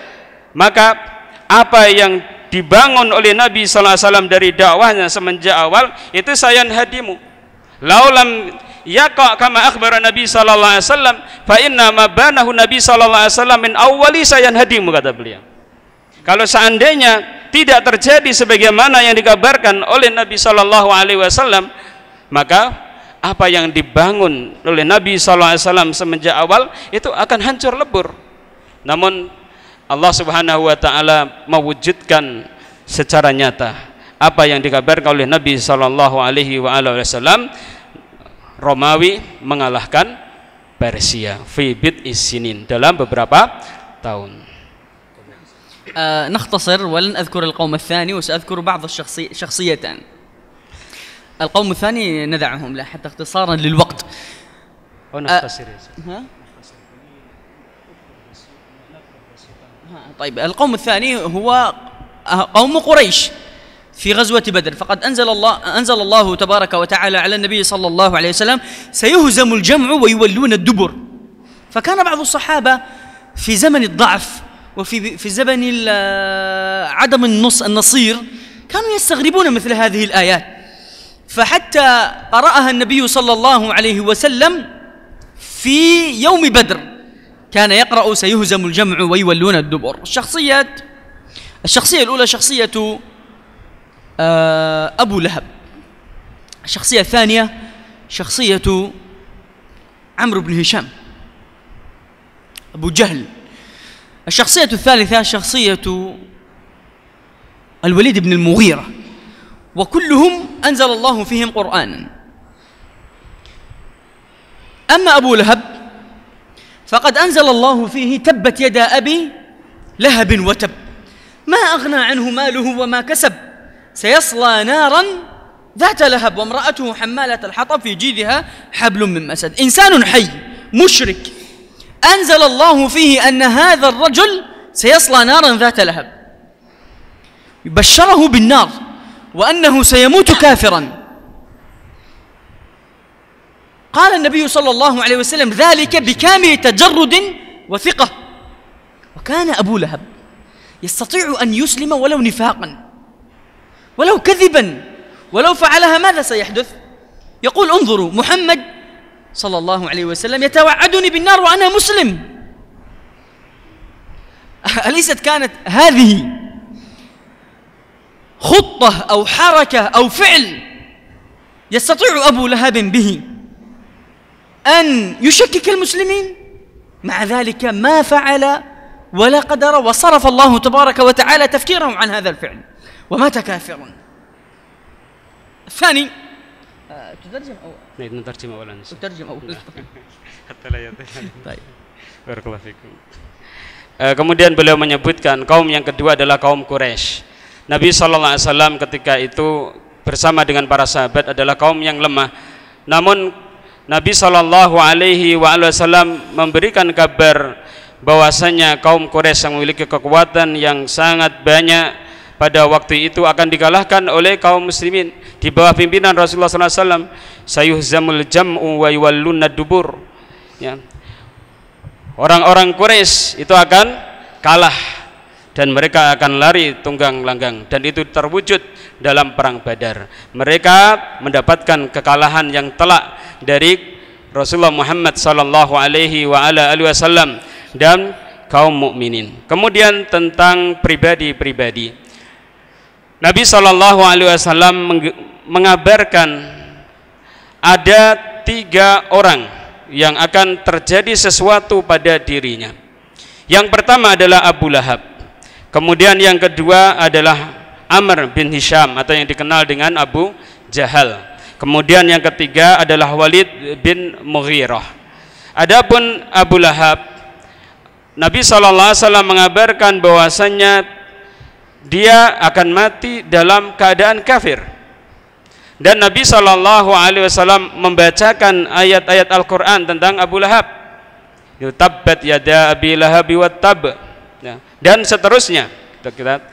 B: Maka apa yang dibangun oleh Nabi SAW dari dakwahnya semenjak awal itu saya hadimu. Laulam yaqa kama akhbara Nabi SAW alaihi wasallam fa inna mabanahu Nabi SAW min awali saya hadimu kata beliau. Kalau seandainya tidak terjadi sebagaimana yang dikabarkan oleh Nabi Shallallahu alaihi wasallam, maka apa yang dibangun oleh Nabi SAW semenjak awal itu akan hancur lebur namun Allah Subhanahu wa taala mewujudkan secara nyata apa yang dikabarkan oleh Nabi SAW Romawi mengalahkan Persia Fibit isinin dalam beberapa tahun.
A: نختصر ولن أذكر القوم الثاني وسأذكر بعض الشخصيتان القوم الثاني نذعهم له حتى اختصارا للوقت ونختصر أه ها؟ طيب القوم الثاني هو قوم قريش في غزوة بدر فقد أنزل الله أنزل الله تبارك وتعالى على النبي صلى الله عليه وسلم سيهزم الجمع ويولون الدبر فكان بعض الصحابة في زمن الضعف وفي في زمن عدم النص النصير كانوا يستغربون مثل هذه الآيات فحتى قرأها النبي صلى الله عليه وسلم في يوم بدر كان يقرأ سيهزم الجمع ويولون الدبر الشخصيات الشخصية الأولى شخصية آه، أبو لهب الشخصية الثانية شخصية عمرو بن هشام أبو جهل الشخصية الثالثة شخصية الوليد بن المغيرة وكلهم أنزل الله فيهم قرآنا أما أبو لهب فقد أنزل الله فيه تبت يدا أبي لهب وتب ما أغنى عنه ماله وما كسب سيصلى نارا ذات لهب وامرأته حمالة الحطب في جيدها حبل من مسد إنسان حي مشرك أنزل الله فيه أن هذا الرجل سيصلى نارا ذات لهب بشره بالنار وأنه سيموت كافرا قال النبي صلى الله عليه وسلم ذلك بكامل تجرد وثقة وكان أبو لهب يستطيع أن يسلم ولو نفاقا ولو كذبا ولو فعلها ماذا سيحدث يقول انظروا محمد صلى الله عليه وسلم يتوعدني بالنار وأنا مسلم أليست كانت هذه خطة أو حركة أو فعل يستطيع أبو لهب به أن يشكك المسلمين مع ذلك ما فعل ولا قدر وصرف الله تبارك وتعالى تفكيره عن هذا
B: الفعل ومات كافرا
A: الثاني آه، تترجم أو
B: نترجم أولا تترجم أولا نعم. حتى لا طيب بارك الله فيكم آه، Kemudian beliau menyebutkan kaum yang kedua adalah kaum Quraisy. Nabi Shallallahu Alaihi Wasallam ketika itu bersama dengan para sahabat adalah kaum yang lemah. Namun Nabi Shallallahu Alaihi Wasallam memberikan kabar bahwasanya kaum Quraisy yang memiliki kekuatan yang sangat banyak pada waktu itu akan dikalahkan oleh kaum muslimin di bawah pimpinan Rasulullah SAW zamul jam'u wa dubur ya. orang-orang Quraisy itu akan kalah dan mereka akan lari tunggang langgang dan itu terwujud dalam perang Badar. Mereka mendapatkan kekalahan yang telak dari Rasulullah Muhammad sallallahu alaihi wa ala alihi wasallam dan kaum mukminin. Kemudian tentang pribadi-pribadi. Nabi sallallahu alaihi wasallam mengabarkan ada tiga orang yang akan terjadi sesuatu pada dirinya. Yang pertama adalah Abu Lahab. Kemudian yang kedua adalah Amr bin Hisham atau yang dikenal dengan Abu Jahal. Kemudian yang ketiga adalah Walid bin Mughirah. Adapun Abu Lahab Nabi Shallallahu alaihi wasallam mengabarkan bahwasannya dia akan mati dalam keadaan kafir. Dan Nabi Shallallahu alaihi wasallam membacakan ayat-ayat Al-Qur'an tentang Abu Lahab. Tabbat yada Abi Lahab wa tab. Ya dan seterusnya kita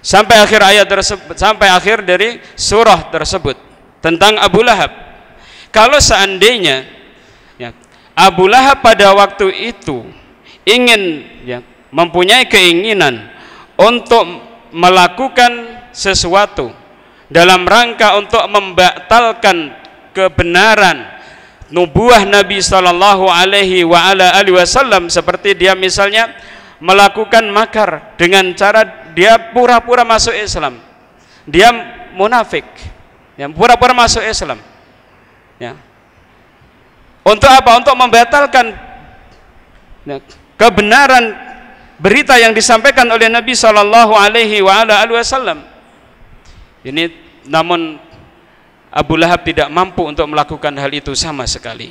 B: sampai akhir ayat tersebut sampai akhir dari surah tersebut tentang Abu Lahab kalau seandainya ya, Abu Lahab pada waktu itu ingin ya, mempunyai keinginan untuk melakukan sesuatu dalam rangka untuk membatalkan kebenaran nubuah Nabi Shallallahu Alaihi Wasallam seperti dia misalnya melakukan makar dengan cara dia pura-pura masuk Islam dia munafik yang pura-pura masuk Islam ya untuk apa untuk membatalkan ya, kebenaran berita yang disampaikan oleh Nabi Shallallahu Alaihi Wasallam ini namun Abu Lahab tidak mampu untuk melakukan hal itu sama sekali.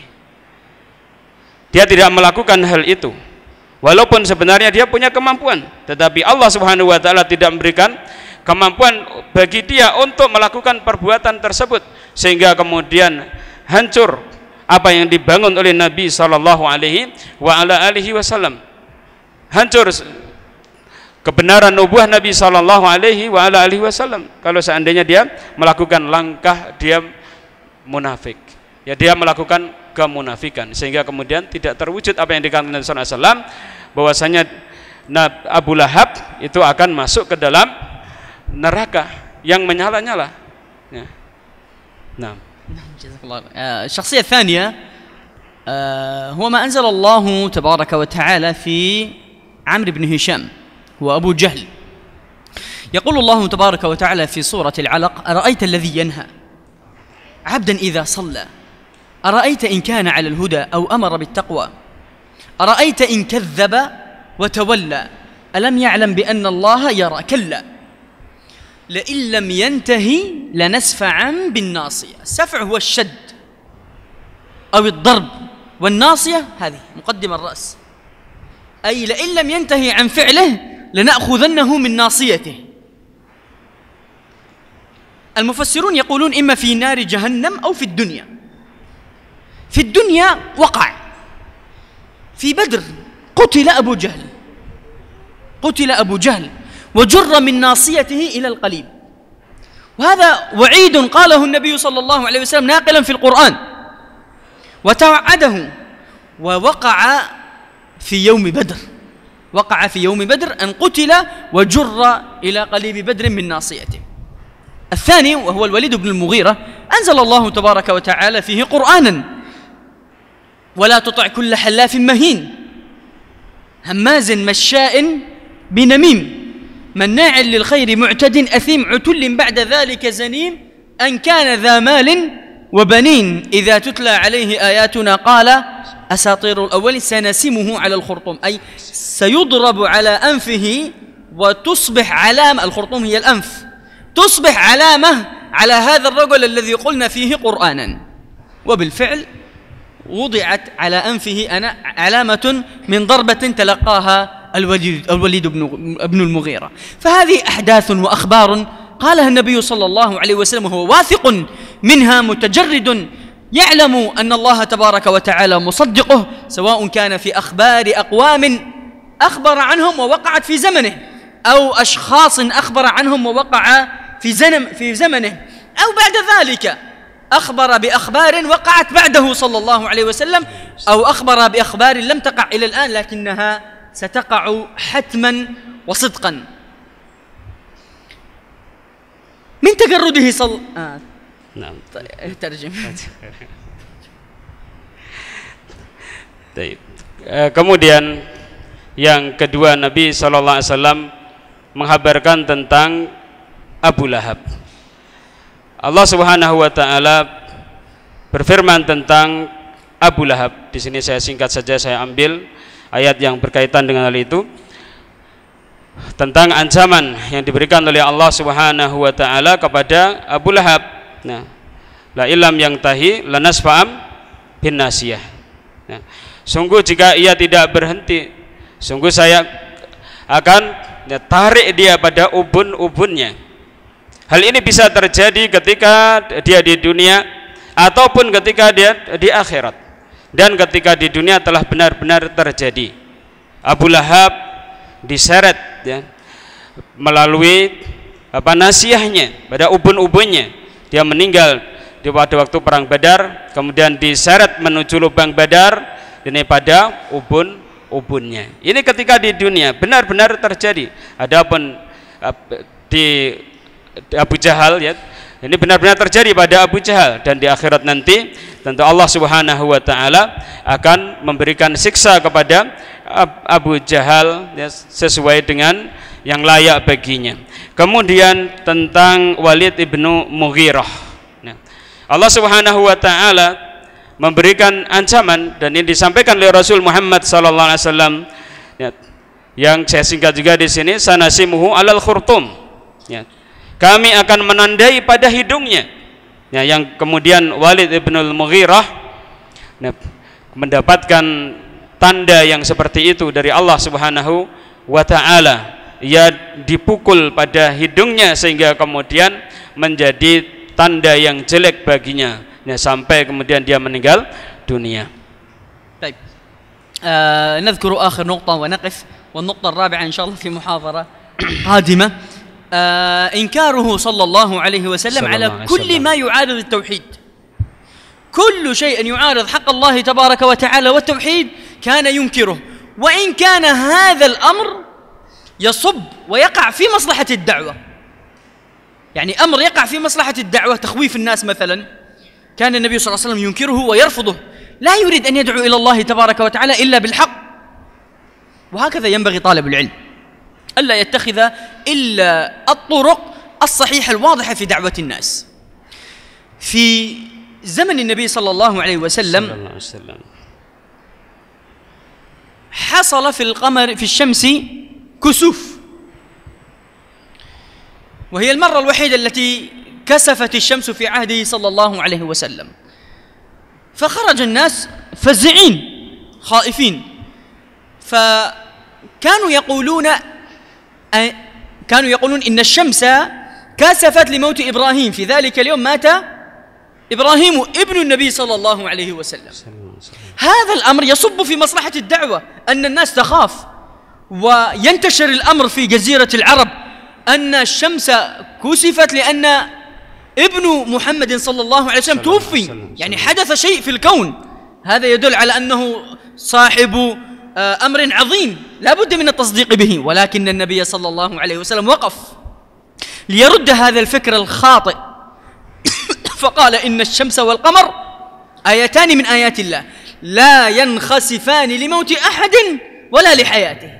B: Dia tidak melakukan hal itu walaupun sebenarnya dia punya kemampuan tetapi Allah subhanahu wa ta'ala tidak memberikan kemampuan bagi dia untuk melakukan perbuatan tersebut sehingga kemudian hancur apa yang dibangun oleh Nabi Shallallahu Alaihi wa ala alihi Wasallam hancur kebenaran nubuah Nabi Shallallahu Alaihi wa ala alihi Wasallam kalau seandainya dia melakukan langkah dia munafik ya dia melakukan kemunafikan sehingga kemudian tidak terwujud apa yang dikatakan Nabi SAW bahwasanya Abu Lahab itu akan masuk ke dalam neraka yang menyala-nyala ya. nah
A: الشخصية الثانية هو ما أنزل الله تبارك وتعالى في عمرو بن هشام هو أبو جهل يقول الله تبارك وتعالى في سورة العلق أرأيت الذي ينهى عبدا إذا صلى أرأيت إن كان على الهدى أو أمر بالتقوى أرأيت إن كذب وتولى ألم يعلم بأن الله يرى كلا لئن لم ينتهي لنسفعا بالناصية السفع هو الشد أو الضرب والناصية هذه مقدم الرأس أي لئن لم ينتهي عن فعله لنأخذنه من ناصيته المفسرون يقولون إما في نار جهنم أو في الدنيا في الدنيا وقع في بدر قتل أبو جهل قتل أبو جهل وجر من ناصيته إلى القليب وهذا وعيد قاله النبي صلى الله عليه وسلم ناقلا في القرآن وتوعده ووقع في يوم بدر وقع في يوم بدر أن قتل وجر إلى قليب بدر من ناصيته الثاني وهو الوليد بن المغيرة أنزل الله تبارك وتعالى فيه قرآنا ولا تطع كل حلاف مهين هماز مشاء بنميم مناع للخير معتد أثيم عتل بعد ذلك زنيم أن كان ذا مال وبنين إذا تتلى عليه آياتنا قال أساطير الأول سنسمه على الخرطوم أي سيضرب على أنفه وتصبح علامة الخرطوم هي الأنف تصبح علامة على هذا الرجل الذي قلنا فيه قرآنا وبالفعل وضعت على أنفه أنا علامة من ضربة تلقاها الوليد, الوليد بن, ابن المغيرة فهذه أحداث وأخبار قالها النبي صلى الله عليه وسلم وهو واثق منها متجرد يعلم أن الله تبارك وتعالى مصدقه سواء كان في أخبار أقوام أخبر عنهم ووقعت في زمنه أو أشخاص أخبر عنهم ووقع في, زنم في زمنه أو بعد ذلك أخبر بأخبار وقعت بعده صلى الله عليه وسلم أو أخبر بأخبار لم تقع إلى الآن لكنها ستقع حتما وصدقا من تجرده صلى آه. نعم ترجم
B: طيب. آه، kemudian yang kedua Nabi Shallallahu Alaihi Wasallam menghabarkan tentang Abu Lahab. Allah Subhanahu wa taala berfirman tentang Abu Lahab. Di sini saya singkat saja saya ambil ayat yang berkaitan dengan hal itu tentang ancaman yang diberikan oleh Allah Subhanahu wa taala kepada Abu Lahab. Nah, la ilam yang tahi lanas faam bin nasiyah. Nah, sungguh jika ia tidak berhenti, sungguh saya akan ya, tarik dia pada ubun-ubunnya Hal ini bisa terjadi ketika dia di dunia ataupun ketika dia di akhirat. Dan ketika di dunia telah benar-benar terjadi. Abu Lahab diseret ya, melalui apa nasiahnya pada ubun-ubunnya. Dia meninggal di pada waktu perang Badar, kemudian diseret menuju lubang Badar ini pada ubun-ubunnya. Ini ketika di dunia benar-benar terjadi. Adapun di Abu Jahal ya ini benar-benar terjadi pada Abu Jahal dan di akhirat nanti tentu Allah Subhanahu wa taala akan memberikan siksa kepada Abu Jahal ya, sesuai dengan yang layak baginya. Kemudian tentang Walid ibnu Mughirah. Ya. Allah Subhanahu wa taala memberikan ancaman dan ini disampaikan oleh Rasul Muhammad sallallahu alaihi wasallam ya. yang saya singkat juga di sini sanasimuhu alal khurtum. Ya, kami akan menandai pada hidungnya ya, yang kemudian Walid ibn al-Mughirah ya, mendapatkan tanda yang seperti itu dari Allah subhanahu wa ta'ala ia dipukul pada hidungnya sehingga kemudian menjadi tanda yang jelek baginya ya, sampai kemudian dia meninggal dunia baik نذكر
A: آخر نقطة ونقف والنقطة الرابعة إن شاء الله في محاضرة قادمة آه إنكاره صلى الله عليه وسلم الله على كل ما يعارض التوحيد كل شيء يعارض حق الله تبارك وتعالى والتوحيد كان ينكره وإن كان هذا الأمر يصب ويقع في مصلحة الدعوة يعني أمر يقع في مصلحة الدعوة تخويف الناس مثلا كان النبي صلى الله عليه وسلم ينكره ويرفضه لا يريد أن يدعو إلى الله تبارك وتعالى إلا بالحق وهكذا ينبغي طالب العلم ألا يتخذ إلا الطرق الصحيحة الواضحة في دعوة الناس في زمن النبي صلى الله عليه وسلم, صلى الله عليه وسلم حصل في القمر في الشمس كسوف وهي المرة الوحيدة التي كسفت الشمس في عهده صلى الله عليه وسلم فخرج الناس فزعين خائفين فكانوا يقولون كانوا يقولون إن الشمس كاسفت لموت إبراهيم في ذلك اليوم مات إبراهيم ابن النبي صلى الله عليه وسلم هذا الأمر يصب في مصلحة الدعوة أن الناس تخاف وينتشر الأمر في جزيرة العرب أن الشمس كسفت لأن ابن محمد صلى الله عليه وسلم توفي يعني حدث شيء في الكون هذا يدل على أنه صاحب آه، أمر عظيم لا بد من التصديق به ولكن النبي صلى الله عليه وسلم وقف ليرد هذا الفكر الخاطئ فقال إن الشمس والقمر آيتان من آيات الله لا ينخسفان لموت أحد ولا لحياته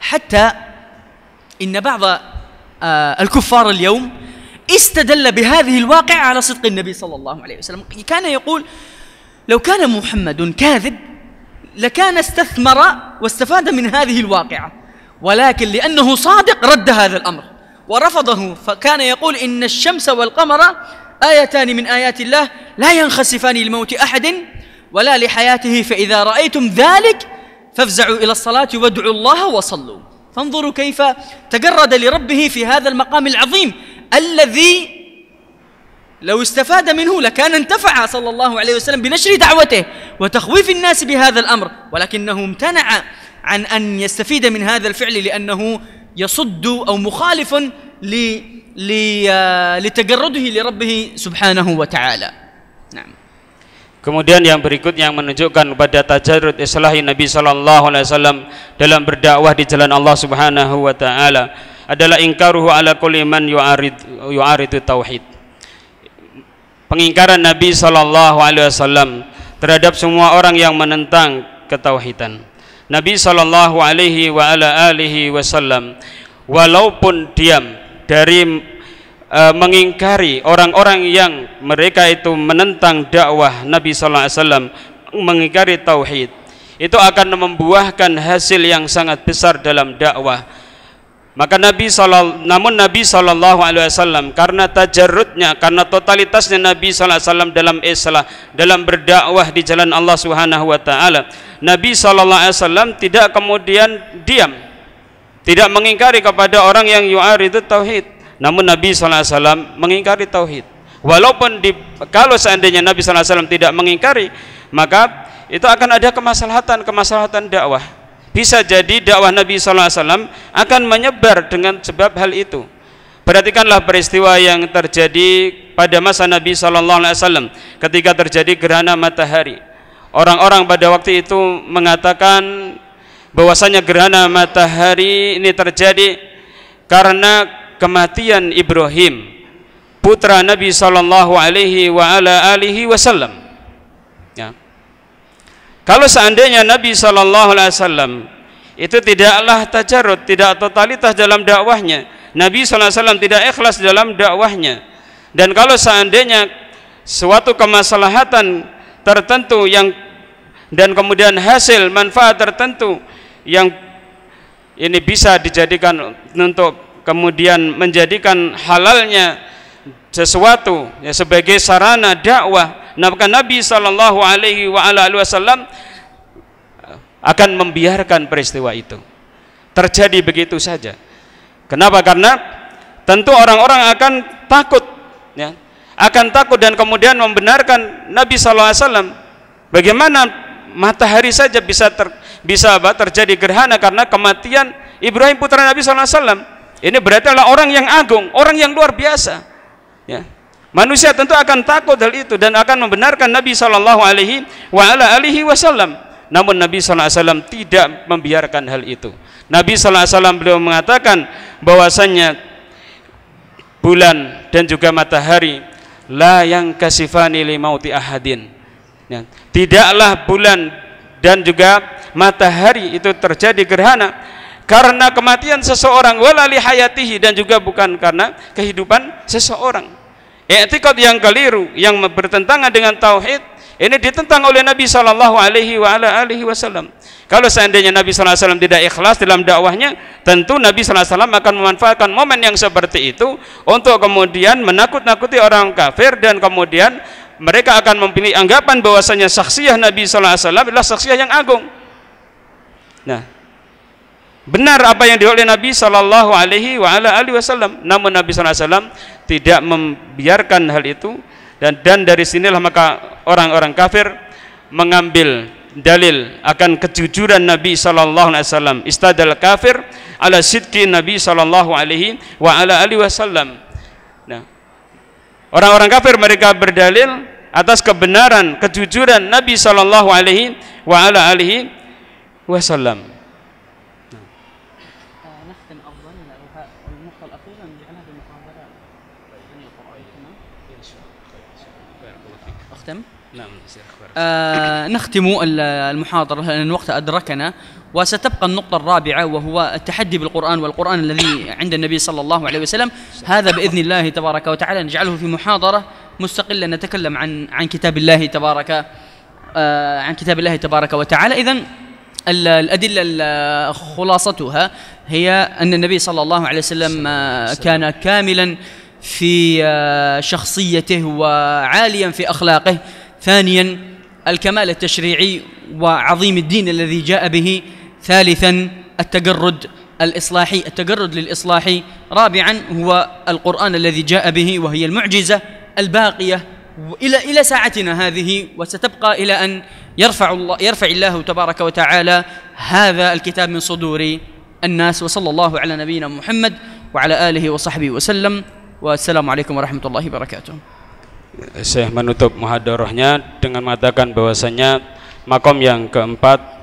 A: حتى إن بعض آه، الكفار اليوم استدل بهذه الواقعة على صدق النبي صلى الله عليه وسلم كان يقول لو كان محمد كاذب لكان استثمر واستفاد من هذه الواقعة ولكن لأنه صادق رد هذا الأمر ورفضه فكان يقول إن الشمس والقمر آيتان من آيات الله لا ينخسفان لموت أحد ولا لحياته فإذا رأيتم ذلك فافزعوا إلى الصلاة وادعوا الله وصلوا فانظروا كيف تجرد لربه في هذا المقام العظيم الذي لو استفاد منه لكان انتفع صلى الله عليه وسلم بنشر دعوته وتخويف الناس بهذا الأمر ولكنه امتنع عن أن يستفيد من هذا الفعل لأنه يصد أو مخالف ل... لتجرده لربه سبحانه وتعالى
B: نعم Kemudian yang berikut yang menunjukkan pada tajarud islahi Nabi sallallahu alaihi wasallam dalam berdakwah di jalan Allah Subhanahu wa taala adalah ingkaruhu ala kulli man yu'arid yu'aridu tauhid. pengingkaran Nabi sallallahu Alaihi Wasallam terhadap semua orang yang menentang ketauhidan. Nabi sallallahu Alaihi wa ala alihi Wasallam walaupun diam dari e, mengingkari orang-orang yang mereka itu menentang dakwah Nabi sallallahu Alaihi Wasallam mengingkari tauhid itu akan membuahkan hasil yang sangat besar dalam dakwah maka Nabi SAW, namun Nabi saw. Alaihi Wasallam karena tajarrutnya, karena totalitasnya Nabi saw. dalam islah, dalam berdakwah di jalan Allah Subhanahu Wa Taala, Nabi saw. tidak kemudian diam, tidak mengingkari kepada orang yang yuar itu tauhid. Namun Nabi saw. mengingkari tauhid. Walaupun di, kalau seandainya Nabi saw. tidak mengingkari, maka itu akan ada kemaslahatan, kemaslahatan dakwah bisa jadi dakwah Nabi SAW akan menyebar dengan sebab hal itu perhatikanlah peristiwa yang terjadi pada masa Nabi SAW ketika terjadi gerhana matahari orang-orang pada waktu itu mengatakan bahwasanya gerhana matahari ini terjadi karena kematian Ibrahim putra Nabi Shallallahu Alaihi Wasallam. Ya. Kalau seandainya Nabi Shallallahu Alaihi Wasallam itu tidaklah tajarut, tidak totalitas dalam dakwahnya. Nabi alaihi wasallam tidak ikhlas dalam dakwahnya. Dan kalau seandainya suatu kemaslahatan tertentu yang dan kemudian hasil manfaat tertentu yang ini bisa dijadikan untuk kemudian menjadikan halalnya sesuatu ya sebagai sarana dakwah Nah, maka Nabi Shallallahu Alaihi Wasallam eh, akan membiarkan peristiwa itu terjadi begitu saja. Kenapa? Karena tentu orang-orang akan takut, ya, akan takut dan kemudian membenarkan Nabi Shallallahu Alaihi Wasallam. Bagaimana matahari saja bisa ter, bisa apa, terjadi gerhana karena kematian Ibrahim putra Nabi Shallallahu Alaihi Wasallam. Ini berarti adalah orang yang agung, orang yang luar biasa. Ya. Manusia tentu akan takut hal itu dan akan membenarkan Nabi Shallallahu Alaihi alihi Wasallam. Namun Nabi Shallallahu Alaihi Wasallam tidak membiarkan hal itu. Nabi Shallallahu Alaihi Wasallam beliau mengatakan bahwasanya bulan dan juga matahari la yang kasifani limauti ahadin. Ya. Tidaklah bulan dan juga matahari itu terjadi gerhana karena kematian seseorang walali hayatihi dan juga bukan karena kehidupan seseorang I'tikad yang keliru yang bertentangan dengan tauhid ini ditentang oleh Nabi sallallahu alaihi wa ala alihi wasallam. Kalau seandainya Nabi sallallahu alaihi wasallam tidak ikhlas dalam dakwahnya, tentu Nabi sallallahu alaihi wasallam akan memanfaatkan momen yang seperti itu untuk kemudian menakut-nakuti orang kafir dan kemudian mereka akan memilih anggapan bahwasanya saksiyah Nabi sallallahu alaihi wasallam adalah saksiyah yang agung. Nah, Benar apa yang diolah Nabi Shallallahu Alaihi Wasallam. Namun Nabi Wasallam tidak membiarkan hal itu dan dan dari sinilah maka orang-orang kafir mengambil dalil akan kejujuran Nabi Shallallahu Alaihi Wasallam. Istadal kafir ala sidki Nabi Shallallahu Alaihi Wasallam. Nah, orang-orang kafir mereka berdalil atas kebenaran kejujuran Nabi Shallallahu Alaihi wa Wasallam. آه
A: نختم المحاضرة لأن الوقت أدركنا وستبقى النقطة الرابعة وهو التحدي بالقرآن والقرآن الذي عند النبي صلى الله عليه وسلم هذا بإذن الله تبارك وتعالى نجعله في محاضرة مستقلة نتكلم عن عن كتاب الله تبارك آه عن كتاب الله تبارك وتعالى إذا الأدلة خلاصتها هي أن النبي صلى الله عليه وسلم آه، كان كاملا في آه، شخصيته وعاليا في أخلاقه ثانيا الكمال التشريعي وعظيم الدين الذي جاء به ثالثا التجرد الإصلاحي التجرد للإصلاحي رابعا هو القرآن الذي جاء به وهي المعجزة الباقية إلى إلى ساعتنا هذه وستبقى إلى أن يرفع الله يرفع الله تبارك وتعالى هذا الكتاب من صدور الناس وصلى الله على نبينا محمد وعلى آله وصحبه وسلم والسلام عليكم ورحمة الله وبركاته
B: Syekh menutup muhadarahnya dengan mengatakan bahwasanya makom yang keempat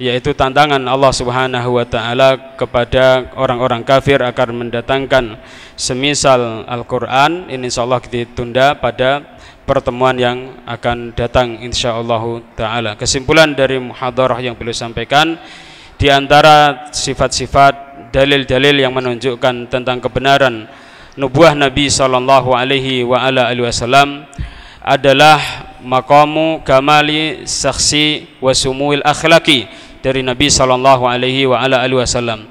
B: yaitu tantangan Allah Subhanahu wa taala kepada orang-orang kafir agar mendatangkan semisal Al-Qur'an ini insyaallah ditunda pada pertemuan yang akan datang insyaallah taala. Kesimpulan dari muhadarah yang beliau sampaikan di antara sifat-sifat dalil-dalil yang menunjukkan tentang kebenaran nubuah Nabi sallallahu alaihi wa ala alihi wasallam adalah maqamu kamali saksi wa sumuil akhlaqi dari Nabi sallallahu alaihi wa ala alihi wasallam.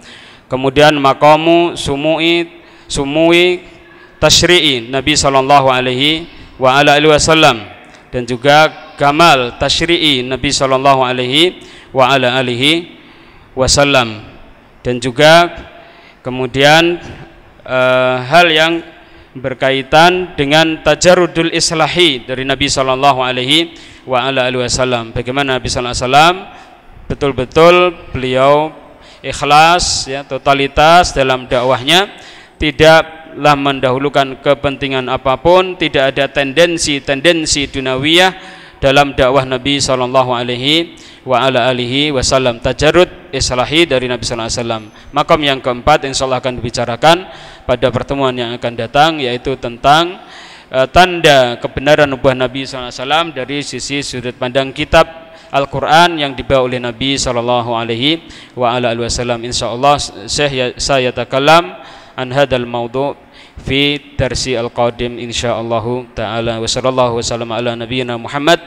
B: Kemudian maqamu sumui sumui tasyri'i Nabi sallallahu alaihi wa ala alihi wasallam dan juga kamal tasyri'i Nabi sallallahu alaihi wa ala alihi wasallam dan juga kemudian Eh, hal yang berkaitan dengan tajarudul islahi dari Nabi Shallallahu Alaihi wasallam. Bagaimana Nabi Shallallahu Alaihi Wasallam betul-betul beliau ikhlas ya totalitas dalam dakwahnya tidaklah mendahulukan kepentingan apapun tidak ada tendensi-tendensi dunawiyah dalam dakwah Nabi Shallallahu Alaihi wa ala alihi wasallam tajarud islahi dari Nabi sallallahu alaihi wasallam. Makam yang keempat insyaallah akan dibicarakan pada pertemuan yang akan datang yaitu tentang uh, tanda kebenaran nubuah Nabi sallallahu alaihi wasallam dari sisi sudut pandang kitab Al-Quran yang dibawa oleh Nabi Sallallahu Alaihi Wa Ala Wasallam. Insya Allah saya saya takalam an hadal maudhu fi darsi al-qadim insyaallah taala wa sallallahu wasallam ala nabiyyina Muhammad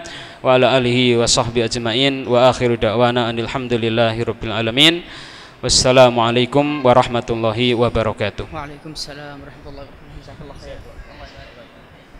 B: wa ala alihi wa sahbihi ajmain wa akhiru da'wana alhamdulillahi rabbil alamin wassalamualaikum warahmatullahi wabarakatuh waalaikumsalam warahmatullahi
A: wabarakatuh